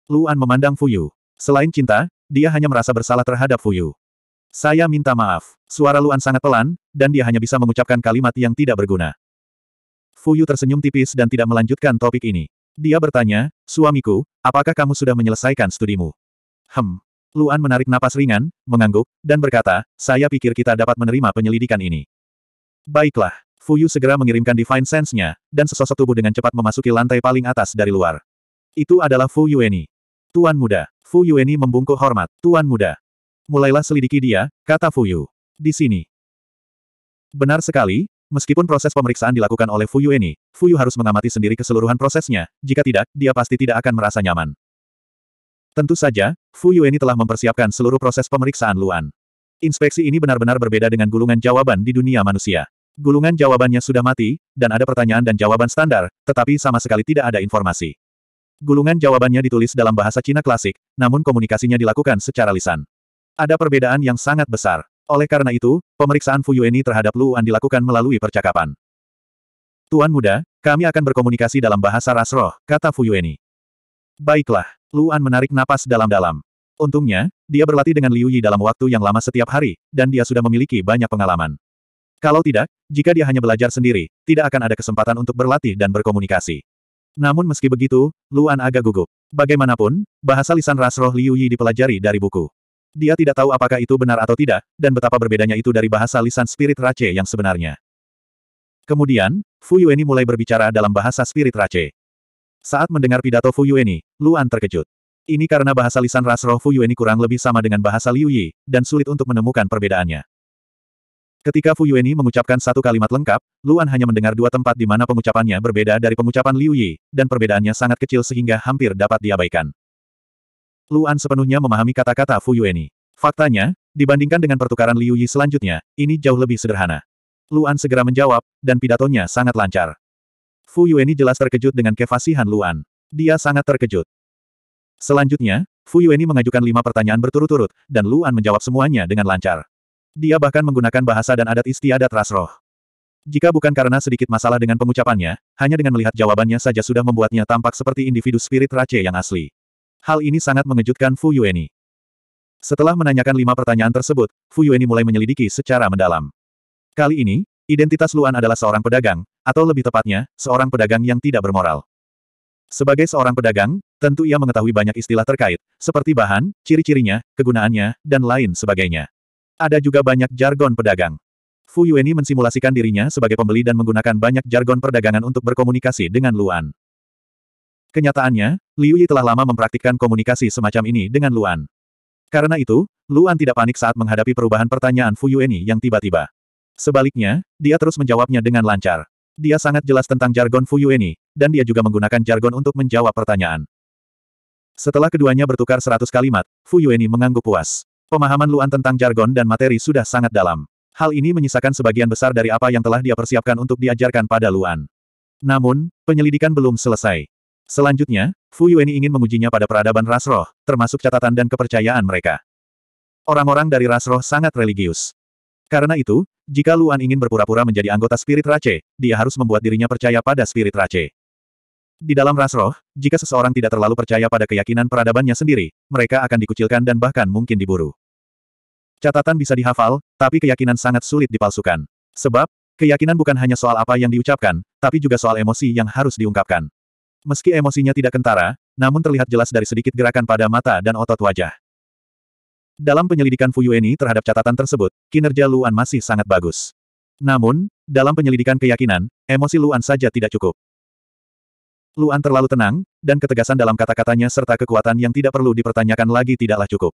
Luan memandang Fuyu. Selain cinta, dia hanya merasa bersalah terhadap Fuyu. Saya minta maaf. Suara Luan sangat pelan, dan dia hanya bisa mengucapkan kalimat yang tidak berguna. Fuyu tersenyum tipis dan tidak melanjutkan topik ini. Dia bertanya, suamiku, apakah kamu sudah menyelesaikan studimu? Hem. Luan menarik napas ringan, mengangguk, dan berkata, saya pikir kita dapat menerima penyelidikan ini. Baiklah. Fuyu segera mengirimkan Divine Sense-nya, dan sesosok tubuh dengan cepat memasuki lantai paling atas dari luar. Itu adalah Fu Yueni. Tuan muda. Fu Yueni membungkuk hormat. Tuan muda. Mulailah selidiki dia, kata Fuyu. Di sini. Benar sekali, meskipun proses pemeriksaan dilakukan oleh Fu Yueni, Fuyu harus mengamati sendiri keseluruhan prosesnya, jika tidak, dia pasti tidak akan merasa nyaman. Tentu saja, Fu Yueni telah mempersiapkan seluruh proses pemeriksaan Luan. Inspeksi ini benar-benar berbeda dengan gulungan jawaban di dunia manusia. Gulungan jawabannya sudah mati, dan ada pertanyaan dan jawaban standar, tetapi sama sekali tidak ada informasi. Gulungan jawabannya ditulis dalam bahasa Cina klasik, namun komunikasinya dilakukan secara lisan. Ada perbedaan yang sangat besar. Oleh karena itu, pemeriksaan Fu Fuyueni terhadap Luan dilakukan melalui percakapan. Tuan muda, kami akan berkomunikasi dalam bahasa rasroh, kata kata Fuyueni. Baiklah, Luan menarik napas dalam-dalam. Untungnya, dia berlatih dengan Liu Yi dalam waktu yang lama setiap hari, dan dia sudah memiliki banyak pengalaman. Kalau tidak, jika dia hanya belajar sendiri, tidak akan ada kesempatan untuk berlatih dan berkomunikasi. Namun meski begitu, Luan agak gugup. Bagaimanapun, bahasa lisan ras roh Liu Yi dipelajari dari buku. Dia tidak tahu apakah itu benar atau tidak, dan betapa berbedanya itu dari bahasa lisan spirit race yang sebenarnya. Kemudian, Fu Yueni mulai berbicara dalam bahasa spirit race. Saat mendengar pidato Fu Yueni, Luan terkejut. Ini karena bahasa lisan ras roh Fu Yueni kurang lebih sama dengan bahasa Liu Yi, dan sulit untuk menemukan perbedaannya. Ketika Fu Yueni mengucapkan satu kalimat lengkap, Luan hanya mendengar dua tempat di mana pengucapannya berbeda dari pengucapan Liu Yi, dan perbedaannya sangat kecil sehingga hampir dapat diabaikan. Luan sepenuhnya memahami kata-kata Fu Yueni. Faktanya, dibandingkan dengan pertukaran Liu Yi selanjutnya, ini jauh lebih sederhana. Luan segera menjawab, dan pidatonya sangat lancar. Fu Yueni jelas terkejut dengan kefasihan Luan. Dia sangat terkejut. Selanjutnya, Fu Yueni mengajukan lima pertanyaan berturut-turut, dan Luan menjawab semuanya dengan lancar. Dia bahkan menggunakan bahasa dan adat istiadat ras roh. Jika bukan karena sedikit masalah dengan pengucapannya, hanya dengan melihat jawabannya saja sudah membuatnya tampak seperti individu spirit race yang asli. Hal ini sangat mengejutkan Fu Yueni. Setelah menanyakan lima pertanyaan tersebut, Fu Yueni mulai menyelidiki secara mendalam. Kali ini, identitas Luan adalah seorang pedagang, atau lebih tepatnya, seorang pedagang yang tidak bermoral. Sebagai seorang pedagang, tentu ia mengetahui banyak istilah terkait, seperti bahan, ciri-cirinya, kegunaannya, dan lain sebagainya. Ada juga banyak jargon pedagang. Fu Yueni mensimulasikan dirinya sebagai pembeli dan menggunakan banyak jargon perdagangan untuk berkomunikasi dengan Luan. Kenyataannya, Liu Yi telah lama mempraktikkan komunikasi semacam ini dengan Luan. Karena itu, Luan tidak panik saat menghadapi perubahan pertanyaan Fu Yueni yang tiba-tiba. Sebaliknya, dia terus menjawabnya dengan lancar. Dia sangat jelas tentang jargon Fu Yueni, dan dia juga menggunakan jargon untuk menjawab pertanyaan. Setelah keduanya bertukar seratus kalimat, Fu Yueni mengangguk puas. Pemahaman Luan tentang jargon dan materi sudah sangat dalam. Hal ini menyisakan sebagian besar dari apa yang telah dia persiapkan untuk diajarkan pada Luan. Namun, penyelidikan belum selesai. Selanjutnya, Fu Yueni ingin mengujinya pada peradaban Rasroh, termasuk catatan dan kepercayaan mereka. Orang-orang dari Rasroh sangat religius. Karena itu, jika Luan ingin berpura-pura menjadi anggota spirit race, dia harus membuat dirinya percaya pada spirit race. Di dalam Rasroh, jika seseorang tidak terlalu percaya pada keyakinan peradabannya sendiri, mereka akan dikucilkan dan bahkan mungkin diburu. Catatan bisa dihafal, tapi keyakinan sangat sulit dipalsukan. Sebab, keyakinan bukan hanya soal apa yang diucapkan, tapi juga soal emosi yang harus diungkapkan. Meski emosinya tidak kentara, namun terlihat jelas dari sedikit gerakan pada mata dan otot wajah. Dalam penyelidikan Fuyueni terhadap catatan tersebut, kinerja Luan masih sangat bagus. Namun, dalam penyelidikan keyakinan, emosi Luan saja tidak cukup. Luan terlalu tenang, dan ketegasan dalam kata-katanya serta kekuatan yang tidak perlu dipertanyakan lagi tidaklah cukup.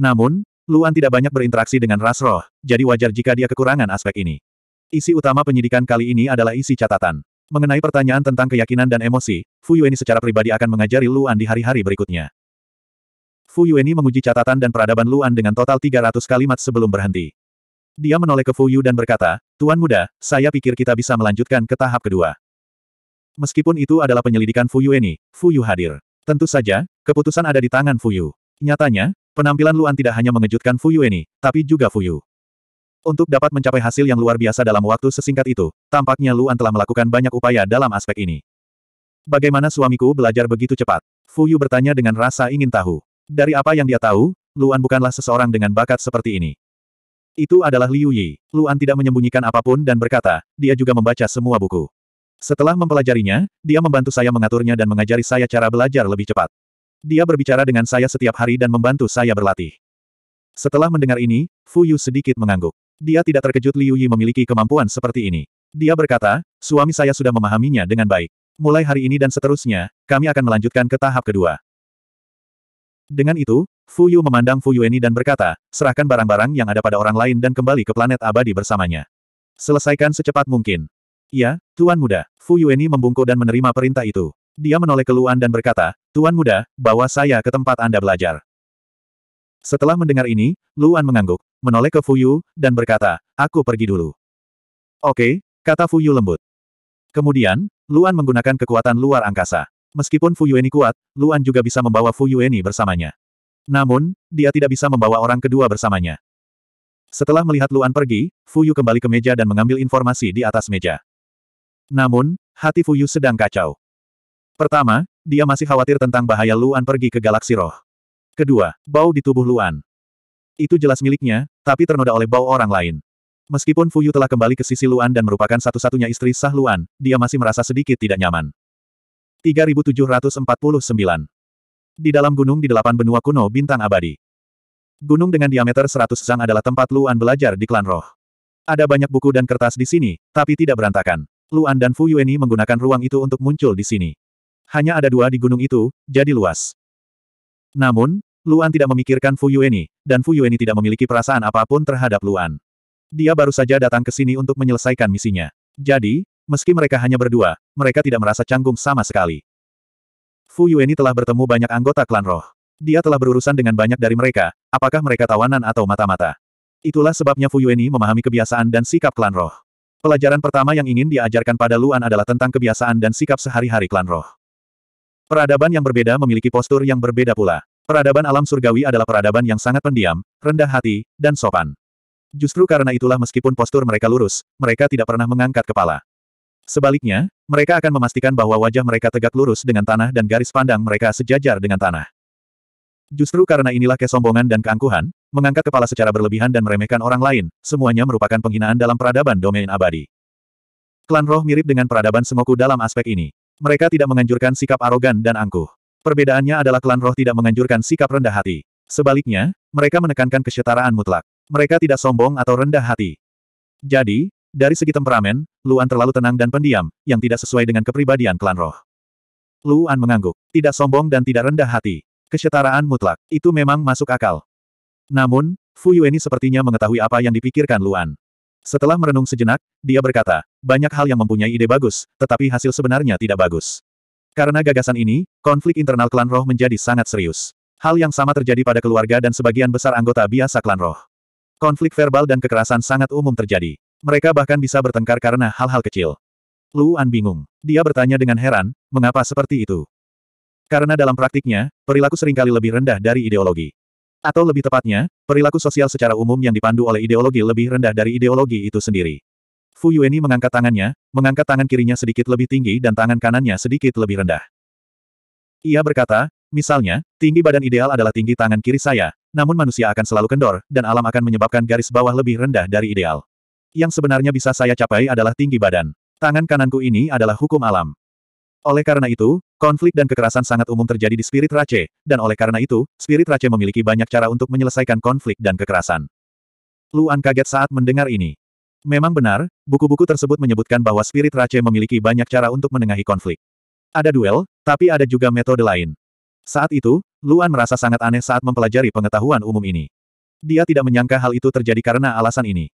Namun, Luan tidak banyak berinteraksi dengan ras roh, jadi wajar jika dia kekurangan aspek ini. Isi utama penyidikan kali ini adalah isi catatan. Mengenai pertanyaan tentang keyakinan dan emosi, Fu Yueni secara pribadi akan mengajari Luan di hari-hari berikutnya. Fu Yueni menguji catatan dan peradaban Luan dengan total 300 kalimat sebelum berhenti. Dia menoleh ke Fu Yu dan berkata, Tuan muda, saya pikir kita bisa melanjutkan ke tahap kedua. Meskipun itu adalah penyelidikan Fu Yueni, Fu Yu hadir. Tentu saja, keputusan ada di tangan Fu Yu. Nyatanya, Penampilan Luan tidak hanya mengejutkan Fu Yueni, tapi juga Fu Yu. Untuk dapat mencapai hasil yang luar biasa dalam waktu sesingkat itu, tampaknya Luan telah melakukan banyak upaya dalam aspek ini. Bagaimana suamiku belajar begitu cepat? Fu Yu bertanya dengan rasa ingin tahu. Dari apa yang dia tahu, Luan bukanlah seseorang dengan bakat seperti ini. Itu adalah Liu Yi. Luan tidak menyembunyikan apapun dan berkata, dia juga membaca semua buku. Setelah mempelajarinya, dia membantu saya mengaturnya dan mengajari saya cara belajar lebih cepat. Dia berbicara dengan saya setiap hari dan membantu saya berlatih. Setelah mendengar ini, Fu Yu sedikit mengangguk. Dia tidak terkejut Liu Yi memiliki kemampuan seperti ini. Dia berkata, suami saya sudah memahaminya dengan baik. Mulai hari ini dan seterusnya, kami akan melanjutkan ke tahap kedua. Dengan itu, Fu Yu memandang Fu Yueni dan berkata, serahkan barang-barang yang ada pada orang lain dan kembali ke planet abadi bersamanya. Selesaikan secepat mungkin. Ya, Tuan Muda, Fu Yueni membungkuk dan menerima perintah itu. Dia menoleh ke Luan dan berkata, Tuan muda, bawa saya ke tempat Anda belajar. Setelah mendengar ini, Luan mengangguk, menoleh ke Fuyu, dan berkata, aku pergi dulu. Oke, kata Fuyu lembut. Kemudian, Luan menggunakan kekuatan luar angkasa. Meskipun Fuyu ini kuat, Luan juga bisa membawa Fuyu ini bersamanya. Namun, dia tidak bisa membawa orang kedua bersamanya. Setelah melihat Luan pergi, Fuyu kembali ke meja dan mengambil informasi di atas meja. Namun, hati Fuyu sedang kacau. Pertama, dia masih khawatir tentang bahaya Luan pergi ke galaksi roh. Kedua, bau di tubuh Luan. Itu jelas miliknya, tapi ternoda oleh bau orang lain. Meskipun Fuyu telah kembali ke sisi Luan dan merupakan satu-satunya istri sah Luan, dia masih merasa sedikit tidak nyaman. 3749 Di dalam gunung di delapan benua kuno bintang abadi. Gunung dengan diameter 100 zang adalah tempat Luan belajar di klan roh. Ada banyak buku dan kertas di sini, tapi tidak berantakan. Luan dan Fu Yueni menggunakan ruang itu untuk muncul di sini hanya ada dua di gunung itu, jadi luas. Namun, Luan tidak memikirkan Fu Yueni, dan Fu Yueni tidak memiliki perasaan apapun terhadap Luan. Dia baru saja datang ke sini untuk menyelesaikan misinya. Jadi, meski mereka hanya berdua, mereka tidak merasa canggung sama sekali. Fu Yueni telah bertemu banyak anggota klan roh. Dia telah berurusan dengan banyak dari mereka, apakah mereka tawanan atau mata-mata. Itulah sebabnya Fu Yueni memahami kebiasaan dan sikap klan roh. Pelajaran pertama yang ingin diajarkan pada Luan adalah tentang kebiasaan dan sikap sehari-hari klan roh. Peradaban yang berbeda memiliki postur yang berbeda pula. Peradaban alam surgawi adalah peradaban yang sangat pendiam, rendah hati, dan sopan. Justru karena itulah meskipun postur mereka lurus, mereka tidak pernah mengangkat kepala. Sebaliknya, mereka akan memastikan bahwa wajah mereka tegak lurus dengan tanah dan garis pandang mereka sejajar dengan tanah. Justru karena inilah kesombongan dan keangkuhan, mengangkat kepala secara berlebihan dan meremehkan orang lain, semuanya merupakan penghinaan dalam peradaban domain abadi. Klan roh mirip dengan peradaban semoku dalam aspek ini. Mereka tidak menganjurkan sikap arogan dan angkuh. Perbedaannya adalah klan roh tidak menganjurkan sikap rendah hati. Sebaliknya, mereka menekankan kesetaraan mutlak. Mereka tidak sombong atau rendah hati. Jadi, dari segi temperamen, Luan terlalu tenang dan pendiam, yang tidak sesuai dengan kepribadian klan roh. Luan mengangguk. Tidak sombong dan tidak rendah hati. Kesetaraan mutlak, itu memang masuk akal. Namun, Fu Yueni sepertinya mengetahui apa yang dipikirkan Luan. Setelah merenung sejenak, dia berkata, banyak hal yang mempunyai ide bagus, tetapi hasil sebenarnya tidak bagus. Karena gagasan ini, konflik internal klan roh menjadi sangat serius. Hal yang sama terjadi pada keluarga dan sebagian besar anggota biasa klan roh. Konflik verbal dan kekerasan sangat umum terjadi. Mereka bahkan bisa bertengkar karena hal-hal kecil. Luan bingung. Dia bertanya dengan heran, mengapa seperti itu? Karena dalam praktiknya, perilaku seringkali lebih rendah dari ideologi. Atau lebih tepatnya, perilaku sosial secara umum yang dipandu oleh ideologi lebih rendah dari ideologi itu sendiri. Fu Yueni mengangkat tangannya, mengangkat tangan kirinya sedikit lebih tinggi dan tangan kanannya sedikit lebih rendah. Ia berkata, misalnya, tinggi badan ideal adalah tinggi tangan kiri saya, namun manusia akan selalu kendor, dan alam akan menyebabkan garis bawah lebih rendah dari ideal. Yang sebenarnya bisa saya capai adalah tinggi badan. Tangan kananku ini adalah hukum alam. Oleh karena itu, Konflik dan kekerasan sangat umum terjadi di spirit Rache, dan oleh karena itu, spirit Rache memiliki banyak cara untuk menyelesaikan konflik dan kekerasan. Luan kaget saat mendengar ini. Memang benar, buku-buku tersebut menyebutkan bahwa spirit Rache memiliki banyak cara untuk menengahi konflik. Ada duel, tapi ada juga metode lain. Saat itu, Luan merasa sangat aneh saat mempelajari pengetahuan umum ini. Dia tidak menyangka hal itu terjadi karena alasan ini.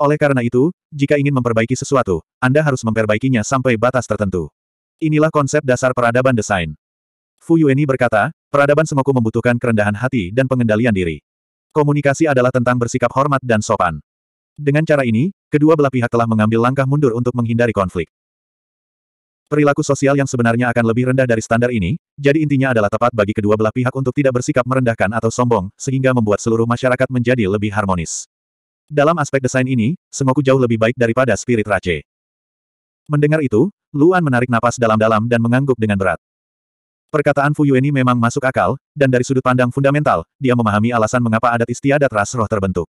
Oleh karena itu, jika ingin memperbaiki sesuatu, Anda harus memperbaikinya sampai batas tertentu. Inilah konsep dasar peradaban desain. Fu Yueni berkata, peradaban semoku membutuhkan kerendahan hati dan pengendalian diri. Komunikasi adalah tentang bersikap hormat dan sopan. Dengan cara ini, kedua belah pihak telah mengambil langkah mundur untuk menghindari konflik. Perilaku sosial yang sebenarnya akan lebih rendah dari standar ini, jadi intinya adalah tepat bagi kedua belah pihak untuk tidak bersikap merendahkan atau sombong, sehingga membuat seluruh masyarakat menjadi lebih harmonis. Dalam aspek desain ini, semoku jauh lebih baik daripada Spirit Rache. Mendengar itu, Luan menarik napas dalam-dalam dan mengangguk dengan berat. Perkataan Fu Yueni memang masuk akal, dan dari sudut pandang fundamental, dia memahami alasan mengapa adat istiadat ras roh terbentuk.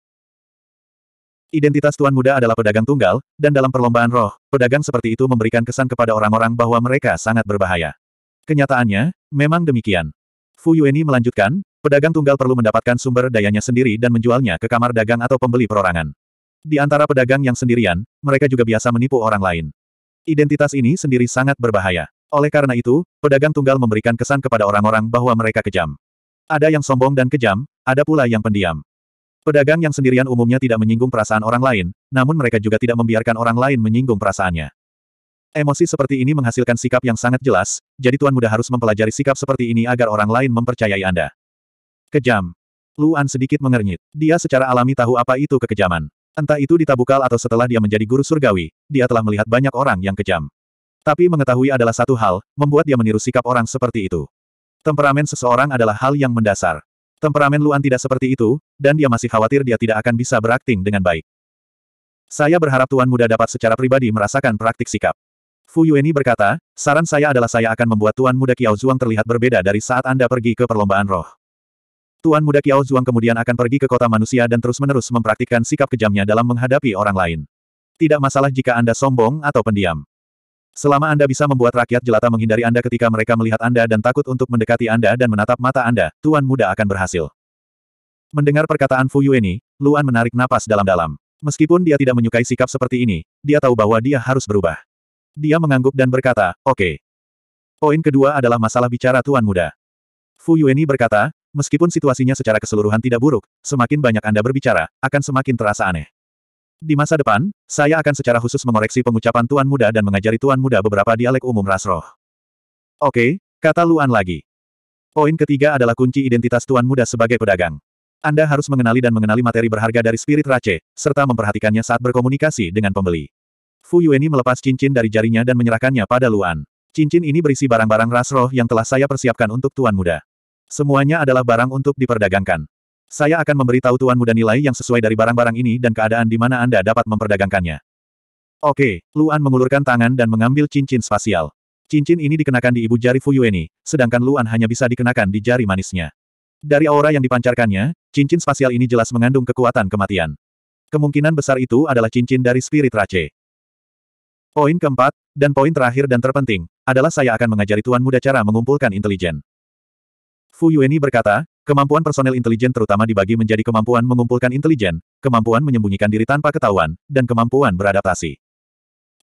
Identitas tuan muda adalah pedagang tunggal, dan dalam perlombaan roh, pedagang seperti itu memberikan kesan kepada orang-orang bahwa mereka sangat berbahaya. Kenyataannya, memang demikian. Fu Yueni melanjutkan, pedagang tunggal perlu mendapatkan sumber dayanya sendiri dan menjualnya ke kamar dagang atau pembeli perorangan. Di antara pedagang yang sendirian, mereka juga biasa menipu orang lain. Identitas ini sendiri sangat berbahaya. Oleh karena itu, pedagang tunggal memberikan kesan kepada orang-orang bahwa mereka kejam. Ada yang sombong dan kejam, ada pula yang pendiam. Pedagang yang sendirian umumnya tidak menyinggung perasaan orang lain, namun mereka juga tidak membiarkan orang lain menyinggung perasaannya. Emosi seperti ini menghasilkan sikap yang sangat jelas, jadi Tuan Muda harus mempelajari sikap seperti ini agar orang lain mempercayai Anda. Kejam. Luan sedikit mengernyit. Dia secara alami tahu apa itu kekejaman. Entah itu di Tabukal atau setelah dia menjadi guru surgawi, dia telah melihat banyak orang yang kejam. Tapi mengetahui adalah satu hal, membuat dia meniru sikap orang seperti itu. Temperamen seseorang adalah hal yang mendasar. Temperamen Luan tidak seperti itu, dan dia masih khawatir dia tidak akan bisa berakting dengan baik. Saya berharap Tuan Muda dapat secara pribadi merasakan praktik sikap. Fu Yueni berkata, saran saya adalah saya akan membuat Tuan Muda Qiao Zhuang terlihat berbeda dari saat Anda pergi ke perlombaan roh. Tuan muda Kiao Zhuang kemudian akan pergi ke kota manusia dan terus-menerus mempraktikkan sikap kejamnya dalam menghadapi orang lain. Tidak masalah jika Anda sombong atau pendiam. Selama Anda bisa membuat rakyat jelata menghindari Anda ketika mereka melihat Anda dan takut untuk mendekati Anda dan menatap mata Anda, Tuan muda akan berhasil. Mendengar perkataan Fu Yueni, Luan menarik napas dalam-dalam. Meskipun dia tidak menyukai sikap seperti ini, dia tahu bahwa dia harus berubah. Dia mengangguk dan berkata, oke. Okay. Poin kedua adalah masalah bicara Tuan Muda. Fu Yueni berkata, Meskipun situasinya secara keseluruhan tidak buruk, semakin banyak Anda berbicara, akan semakin terasa aneh. Di masa depan, saya akan secara khusus mengoreksi pengucapan Tuan Muda dan mengajari Tuan Muda beberapa dialek umum rasroh. Oke, kata Luan lagi. Poin ketiga adalah kunci identitas Tuan Muda sebagai pedagang. Anda harus mengenali dan mengenali materi berharga dari spirit race, serta memperhatikannya saat berkomunikasi dengan pembeli. Fu Yueni melepas cincin dari jarinya dan menyerahkannya pada Luan. Cincin ini berisi barang-barang rasroh yang telah saya persiapkan untuk Tuan Muda. Semuanya adalah barang untuk diperdagangkan. Saya akan memberitahu Tuan Muda nilai yang sesuai dari barang-barang ini dan keadaan di mana Anda dapat memperdagangkannya. Oke, Luan mengulurkan tangan dan mengambil cincin spasial. Cincin ini dikenakan di ibu jari Fuyueni, sedangkan Luan hanya bisa dikenakan di jari manisnya. Dari aura yang dipancarkannya, cincin spasial ini jelas mengandung kekuatan kematian. Kemungkinan besar itu adalah cincin dari spirit race. Poin keempat, dan poin terakhir dan terpenting, adalah saya akan mengajari Tuan Muda cara mengumpulkan intelijen. Fu Yueni berkata, kemampuan personel intelijen terutama dibagi menjadi kemampuan mengumpulkan intelijen, kemampuan menyembunyikan diri tanpa ketahuan, dan kemampuan beradaptasi.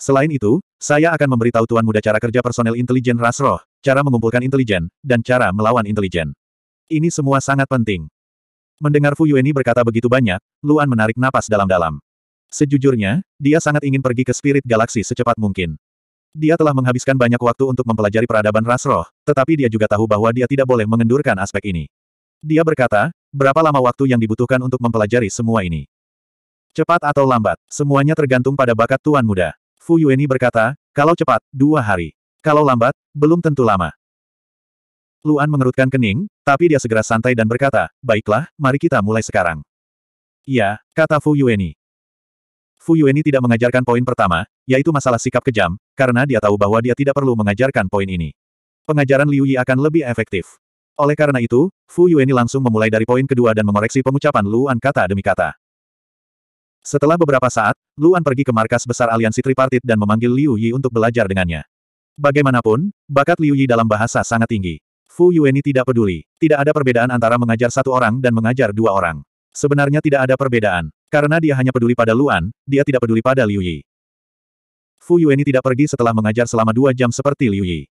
Selain itu, saya akan memberitahu Tuan Muda cara kerja personel intelijen ras roh, cara mengumpulkan intelijen, dan cara melawan intelijen. Ini semua sangat penting. Mendengar Fu Yueni berkata begitu banyak, Luan menarik napas dalam-dalam. Sejujurnya, dia sangat ingin pergi ke Spirit Galaksi secepat mungkin. Dia telah menghabiskan banyak waktu untuk mempelajari peradaban ras roh, tetapi dia juga tahu bahwa dia tidak boleh mengendurkan aspek ini. Dia berkata, berapa lama waktu yang dibutuhkan untuk mempelajari semua ini? Cepat atau lambat, semuanya tergantung pada bakat tuan muda. Fu Yueni berkata, kalau cepat, dua hari. Kalau lambat, belum tentu lama. Luan mengerutkan kening, tapi dia segera santai dan berkata, baiklah, mari kita mulai sekarang. Ya, kata Fu Yueni. Fu Yueni tidak mengajarkan poin pertama, yaitu masalah sikap kejam, karena dia tahu bahwa dia tidak perlu mengajarkan poin ini. Pengajaran Liu Yi akan lebih efektif. Oleh karena itu, Fu Yueni langsung memulai dari poin kedua dan mengoreksi pengucapan Luan kata demi kata. Setelah beberapa saat, Luan pergi ke markas besar aliansi tripartit dan memanggil Liu Yi untuk belajar dengannya. Bagaimanapun, bakat Liu Yi dalam bahasa sangat tinggi. Fu Yueni tidak peduli. Tidak ada perbedaan antara mengajar satu orang dan mengajar dua orang. Sebenarnya tidak ada perbedaan. Karena dia hanya peduli pada Luan, dia tidak peduli pada Liu Yi. Fu Yueni tidak pergi setelah mengajar selama dua jam seperti Liu Yi.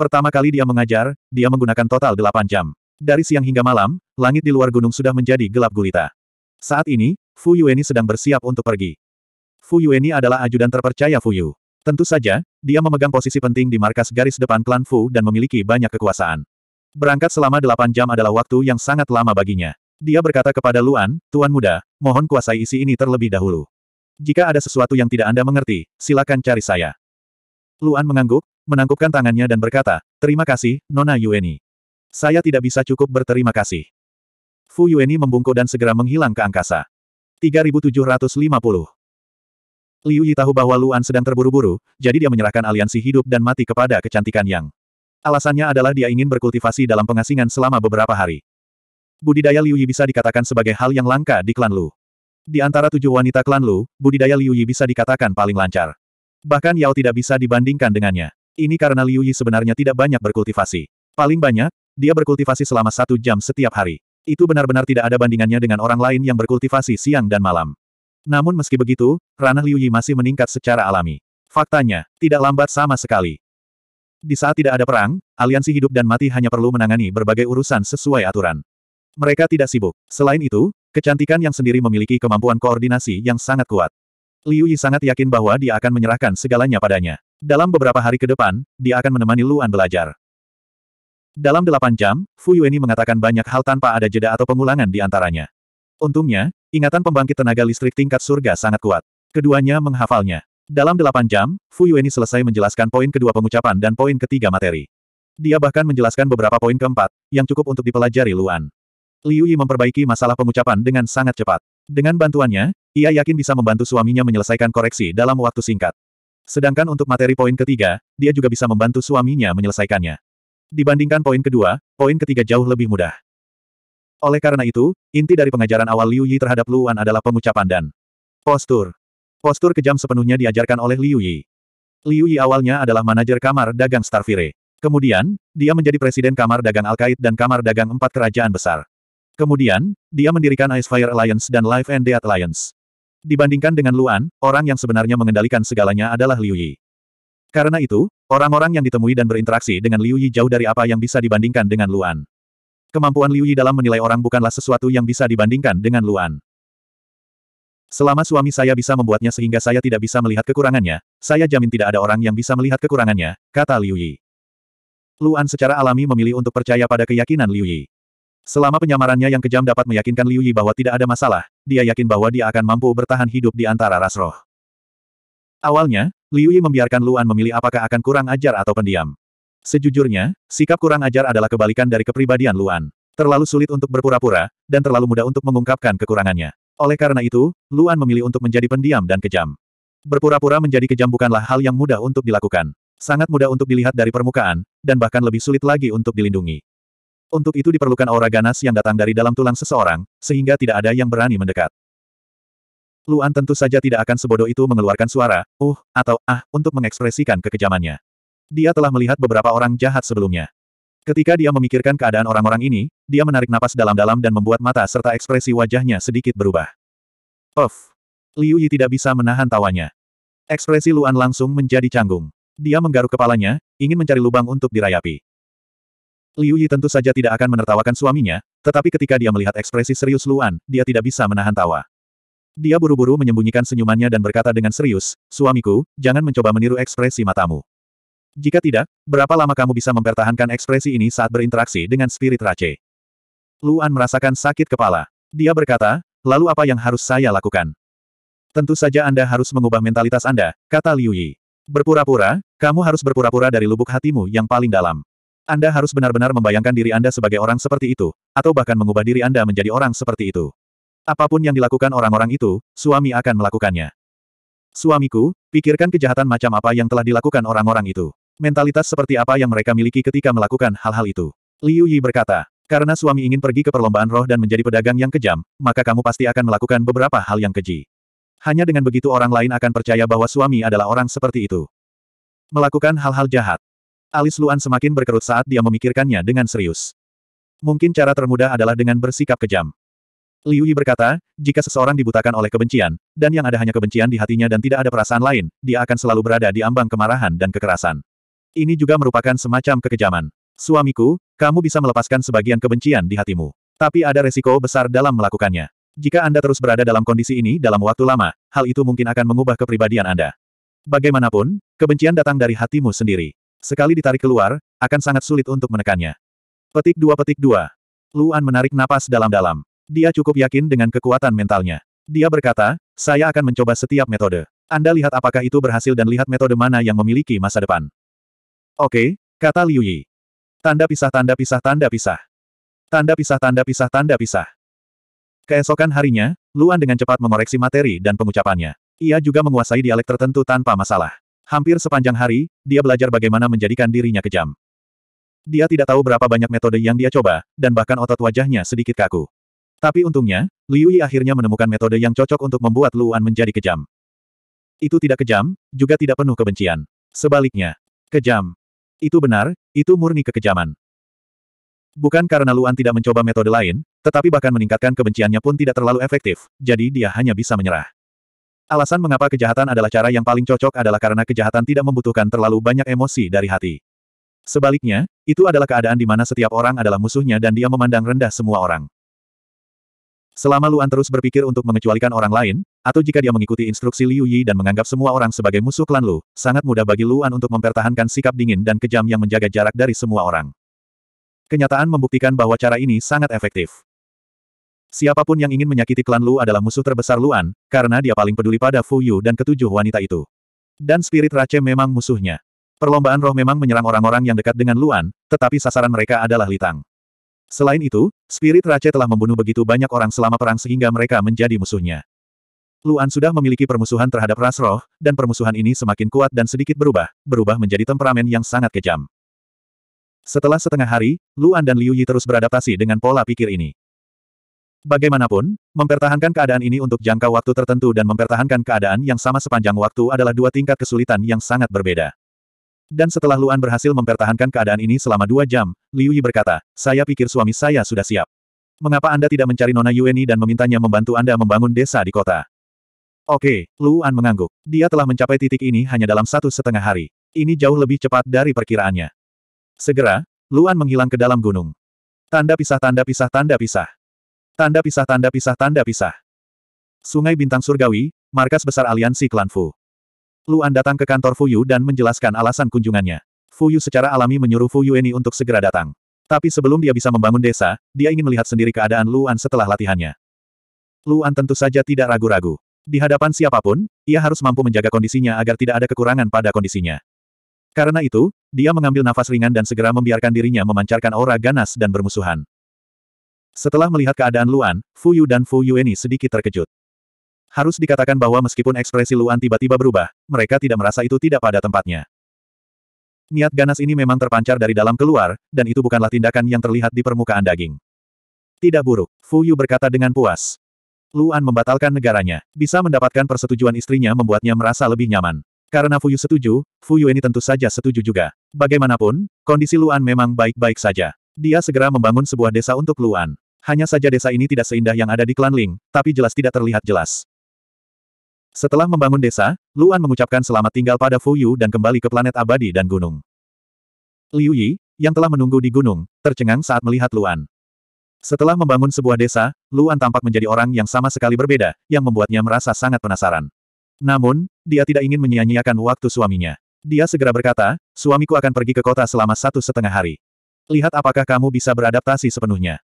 Pertama kali dia mengajar, dia menggunakan total delapan jam. Dari siang hingga malam, langit di luar gunung sudah menjadi gelap gulita. Saat ini, Fu Yueni sedang bersiap untuk pergi. Fu Yueni adalah ajudan terpercaya Fu Yu. Tentu saja, dia memegang posisi penting di markas garis depan klan Fu dan memiliki banyak kekuasaan. Berangkat selama delapan jam adalah waktu yang sangat lama baginya. Dia berkata kepada Luan, Tuan Muda, mohon kuasai isi ini terlebih dahulu. Jika ada sesuatu yang tidak Anda mengerti, silakan cari saya. Luan mengangguk, menangkupkan tangannya dan berkata, Terima kasih, Nona Yueni. Saya tidak bisa cukup berterima kasih. Fu Yueni membungkuk dan segera menghilang ke angkasa. 3750 Liu Yi tahu bahwa Luan sedang terburu-buru, jadi dia menyerahkan aliansi hidup dan mati kepada kecantikan Yang. Alasannya adalah dia ingin berkultivasi dalam pengasingan selama beberapa hari budidaya Liu Yi bisa dikatakan sebagai hal yang langka di klan Lu. Di antara tujuh wanita klan Lu, budidaya Liu Yi bisa dikatakan paling lancar. Bahkan Yao tidak bisa dibandingkan dengannya. Ini karena Liu Yi sebenarnya tidak banyak berkultivasi. Paling banyak, dia berkultivasi selama satu jam setiap hari. Itu benar-benar tidak ada bandingannya dengan orang lain yang berkultivasi siang dan malam. Namun meski begitu, ranah Liu Yi masih meningkat secara alami. Faktanya, tidak lambat sama sekali. Di saat tidak ada perang, aliansi hidup dan mati hanya perlu menangani berbagai urusan sesuai aturan. Mereka tidak sibuk. Selain itu, kecantikan yang sendiri memiliki kemampuan koordinasi yang sangat kuat. Liu Yi sangat yakin bahwa dia akan menyerahkan segalanya padanya. Dalam beberapa hari ke depan, dia akan menemani Luan belajar. Dalam delapan jam, Fu Yueni mengatakan banyak hal tanpa ada jeda atau pengulangan di antaranya. Untungnya, ingatan pembangkit tenaga listrik tingkat surga sangat kuat. Keduanya menghafalnya. Dalam delapan jam, Fu Yueni selesai menjelaskan poin kedua pengucapan dan poin ketiga materi. Dia bahkan menjelaskan beberapa poin keempat, yang cukup untuk dipelajari Luan. Liu Yi memperbaiki masalah pengucapan dengan sangat cepat. Dengan bantuannya, ia yakin bisa membantu suaminya menyelesaikan koreksi dalam waktu singkat. Sedangkan untuk materi poin ketiga, dia juga bisa membantu suaminya menyelesaikannya. Dibandingkan poin kedua, poin ketiga jauh lebih mudah. Oleh karena itu, inti dari pengajaran awal Liu Yi terhadap Luan adalah pengucapan dan postur. Postur kejam sepenuhnya diajarkan oleh Liu Yi. Liu Yi awalnya adalah manajer kamar dagang Starfire. Kemudian, dia menjadi presiden kamar dagang Alkait dan kamar dagang empat kerajaan besar. Kemudian, dia mendirikan Ice Fire Alliance dan Life and Death Alliance. Dibandingkan dengan Luan, orang yang sebenarnya mengendalikan segalanya adalah Liu Yi. Karena itu, orang-orang yang ditemui dan berinteraksi dengan Liu Yi jauh dari apa yang bisa dibandingkan dengan Luan. Kemampuan Liu Yi dalam menilai orang bukanlah sesuatu yang bisa dibandingkan dengan Luan. Selama suami saya bisa membuatnya sehingga saya tidak bisa melihat kekurangannya, saya jamin tidak ada orang yang bisa melihat kekurangannya, kata Liu Yi. Luan secara alami memilih untuk percaya pada keyakinan Liu Yi. Selama penyamarannya yang kejam dapat meyakinkan Liu Yi bahwa tidak ada masalah, dia yakin bahwa dia akan mampu bertahan hidup di antara ras roh. Awalnya, Liu Yi membiarkan Luan memilih apakah akan kurang ajar atau pendiam. Sejujurnya, sikap kurang ajar adalah kebalikan dari kepribadian Luan. Terlalu sulit untuk berpura-pura, dan terlalu mudah untuk mengungkapkan kekurangannya. Oleh karena itu, Luan memilih untuk menjadi pendiam dan kejam. Berpura-pura menjadi kejam bukanlah hal yang mudah untuk dilakukan. Sangat mudah untuk dilihat dari permukaan, dan bahkan lebih sulit lagi untuk dilindungi. Untuk itu diperlukan aura ganas yang datang dari dalam tulang seseorang, sehingga tidak ada yang berani mendekat. Luan tentu saja tidak akan sebodoh itu mengeluarkan suara, uh, atau ah, untuk mengekspresikan kekejamannya. Dia telah melihat beberapa orang jahat sebelumnya. Ketika dia memikirkan keadaan orang-orang ini, dia menarik napas dalam-dalam dan membuat mata serta ekspresi wajahnya sedikit berubah. Of, Liu Yi tidak bisa menahan tawanya. Ekspresi Luan langsung menjadi canggung. Dia menggaruk kepalanya, ingin mencari lubang untuk dirayapi. Liu Yi tentu saja tidak akan menertawakan suaminya, tetapi ketika dia melihat ekspresi serius Luan, dia tidak bisa menahan tawa. Dia buru-buru menyembunyikan senyumannya dan berkata dengan serius, Suamiku, jangan mencoba meniru ekspresi matamu. Jika tidak, berapa lama kamu bisa mempertahankan ekspresi ini saat berinteraksi dengan spirit race? Luan merasakan sakit kepala. Dia berkata, lalu apa yang harus saya lakukan? Tentu saja Anda harus mengubah mentalitas Anda, kata Liu Yi. Berpura-pura, kamu harus berpura-pura dari lubuk hatimu yang paling dalam. Anda harus benar-benar membayangkan diri Anda sebagai orang seperti itu, atau bahkan mengubah diri Anda menjadi orang seperti itu. Apapun yang dilakukan orang-orang itu, suami akan melakukannya. Suamiku, pikirkan kejahatan macam apa yang telah dilakukan orang-orang itu. Mentalitas seperti apa yang mereka miliki ketika melakukan hal-hal itu. Liu Yi berkata, karena suami ingin pergi ke perlombaan roh dan menjadi pedagang yang kejam, maka kamu pasti akan melakukan beberapa hal yang keji. Hanya dengan begitu orang lain akan percaya bahwa suami adalah orang seperti itu. Melakukan hal-hal jahat. Alis Luan semakin berkerut saat dia memikirkannya dengan serius. Mungkin cara termudah adalah dengan bersikap kejam. Liu Yi berkata, jika seseorang dibutakan oleh kebencian, dan yang ada hanya kebencian di hatinya dan tidak ada perasaan lain, dia akan selalu berada di ambang kemarahan dan kekerasan. Ini juga merupakan semacam kekejaman. Suamiku, kamu bisa melepaskan sebagian kebencian di hatimu. Tapi ada resiko besar dalam melakukannya. Jika Anda terus berada dalam kondisi ini dalam waktu lama, hal itu mungkin akan mengubah kepribadian Anda. Bagaimanapun, kebencian datang dari hatimu sendiri. Sekali ditarik keluar, akan sangat sulit untuk menekannya. Petik dua petik dua. Luan menarik napas dalam-dalam. Dia cukup yakin dengan kekuatan mentalnya. Dia berkata, saya akan mencoba setiap metode. Anda lihat apakah itu berhasil dan lihat metode mana yang memiliki masa depan. Oke, kata Liu Yi. Tanda pisah tanda pisah tanda pisah. Tanda pisah tanda pisah tanda pisah. Keesokan harinya, Luan dengan cepat mengoreksi materi dan pengucapannya. Ia juga menguasai dialek tertentu tanpa masalah. Hampir sepanjang hari, dia belajar bagaimana menjadikan dirinya kejam. Dia tidak tahu berapa banyak metode yang dia coba, dan bahkan otot wajahnya sedikit kaku. Tapi untungnya, Liu Yi akhirnya menemukan metode yang cocok untuk membuat Luan menjadi kejam. Itu tidak kejam, juga tidak penuh kebencian. Sebaliknya, kejam. Itu benar, itu murni kekejaman. Bukan karena Luan tidak mencoba metode lain, tetapi bahkan meningkatkan kebenciannya pun tidak terlalu efektif, jadi dia hanya bisa menyerah. Alasan mengapa kejahatan adalah cara yang paling cocok adalah karena kejahatan tidak membutuhkan terlalu banyak emosi dari hati. Sebaliknya, itu adalah keadaan di mana setiap orang adalah musuhnya dan dia memandang rendah semua orang. Selama Luan terus berpikir untuk mengecualikan orang lain, atau jika dia mengikuti instruksi Liu Yi dan menganggap semua orang sebagai musuh klan Lu, sangat mudah bagi Luan untuk mempertahankan sikap dingin dan kejam yang menjaga jarak dari semua orang. Kenyataan membuktikan bahwa cara ini sangat efektif. Siapapun yang ingin menyakiti klan Lu adalah musuh terbesar Luan, karena dia paling peduli pada Fu Yu dan ketujuh wanita itu. Dan spirit Rache memang musuhnya. Perlombaan roh memang menyerang orang-orang yang dekat dengan Luan, tetapi sasaran mereka adalah Litang. Selain itu, spirit Rache telah membunuh begitu banyak orang selama perang sehingga mereka menjadi musuhnya. Luan sudah memiliki permusuhan terhadap ras roh, dan permusuhan ini semakin kuat dan sedikit berubah, berubah menjadi temperamen yang sangat kejam. Setelah setengah hari, Luan dan Liu Yi terus beradaptasi dengan pola pikir ini. Bagaimanapun, mempertahankan keadaan ini untuk jangka waktu tertentu dan mempertahankan keadaan yang sama sepanjang waktu adalah dua tingkat kesulitan yang sangat berbeda. Dan setelah Luan berhasil mempertahankan keadaan ini selama dua jam, Liu Yi berkata, saya pikir suami saya sudah siap. Mengapa Anda tidak mencari Nona Yueni dan memintanya membantu Anda membangun desa di kota? Oke, Luan mengangguk. Dia telah mencapai titik ini hanya dalam satu setengah hari. Ini jauh lebih cepat dari perkiraannya. Segera, Luan menghilang ke dalam gunung. Tanda pisah tanda pisah tanda pisah. Tanda pisah tanda pisah tanda pisah. Sungai Bintang Surgawi, markas besar aliansi klan Fu. Luan datang ke kantor Fuyu dan menjelaskan alasan kunjungannya. Fuyu secara alami menyuruh Fuyu Eni untuk segera datang. Tapi sebelum dia bisa membangun desa, dia ingin melihat sendiri keadaan Luan setelah latihannya. Luan tentu saja tidak ragu-ragu. Di hadapan siapapun, ia harus mampu menjaga kondisinya agar tidak ada kekurangan pada kondisinya. Karena itu, dia mengambil nafas ringan dan segera membiarkan dirinya memancarkan aura ganas dan bermusuhan. Setelah melihat keadaan Luan, Fu Yu dan Fu Yueni sedikit terkejut. Harus dikatakan bahwa meskipun ekspresi Luan tiba-tiba berubah, mereka tidak merasa itu tidak pada tempatnya. Niat ganas ini memang terpancar dari dalam keluar, dan itu bukanlah tindakan yang terlihat di permukaan daging. Tidak buruk, Fu Yu berkata dengan puas. Luan membatalkan negaranya, bisa mendapatkan persetujuan istrinya membuatnya merasa lebih nyaman. Karena Fu Yu setuju, Fu Yu ini tentu saja setuju juga. Bagaimanapun, kondisi Luan memang baik-baik saja. Dia segera membangun sebuah desa untuk Luan. Hanya saja desa ini tidak seindah yang ada di klan Ling, tapi jelas tidak terlihat jelas. Setelah membangun desa, Luan mengucapkan selamat tinggal pada Fu Yu dan kembali ke planet abadi dan gunung. Liu Yi, yang telah menunggu di gunung, tercengang saat melihat Luan. Setelah membangun sebuah desa, Luan tampak menjadi orang yang sama sekali berbeda, yang membuatnya merasa sangat penasaran. Namun, dia tidak ingin menyia-nyiakan waktu suaminya. Dia segera berkata, suamiku akan pergi ke kota selama satu setengah hari. Lihat apakah kamu bisa beradaptasi sepenuhnya.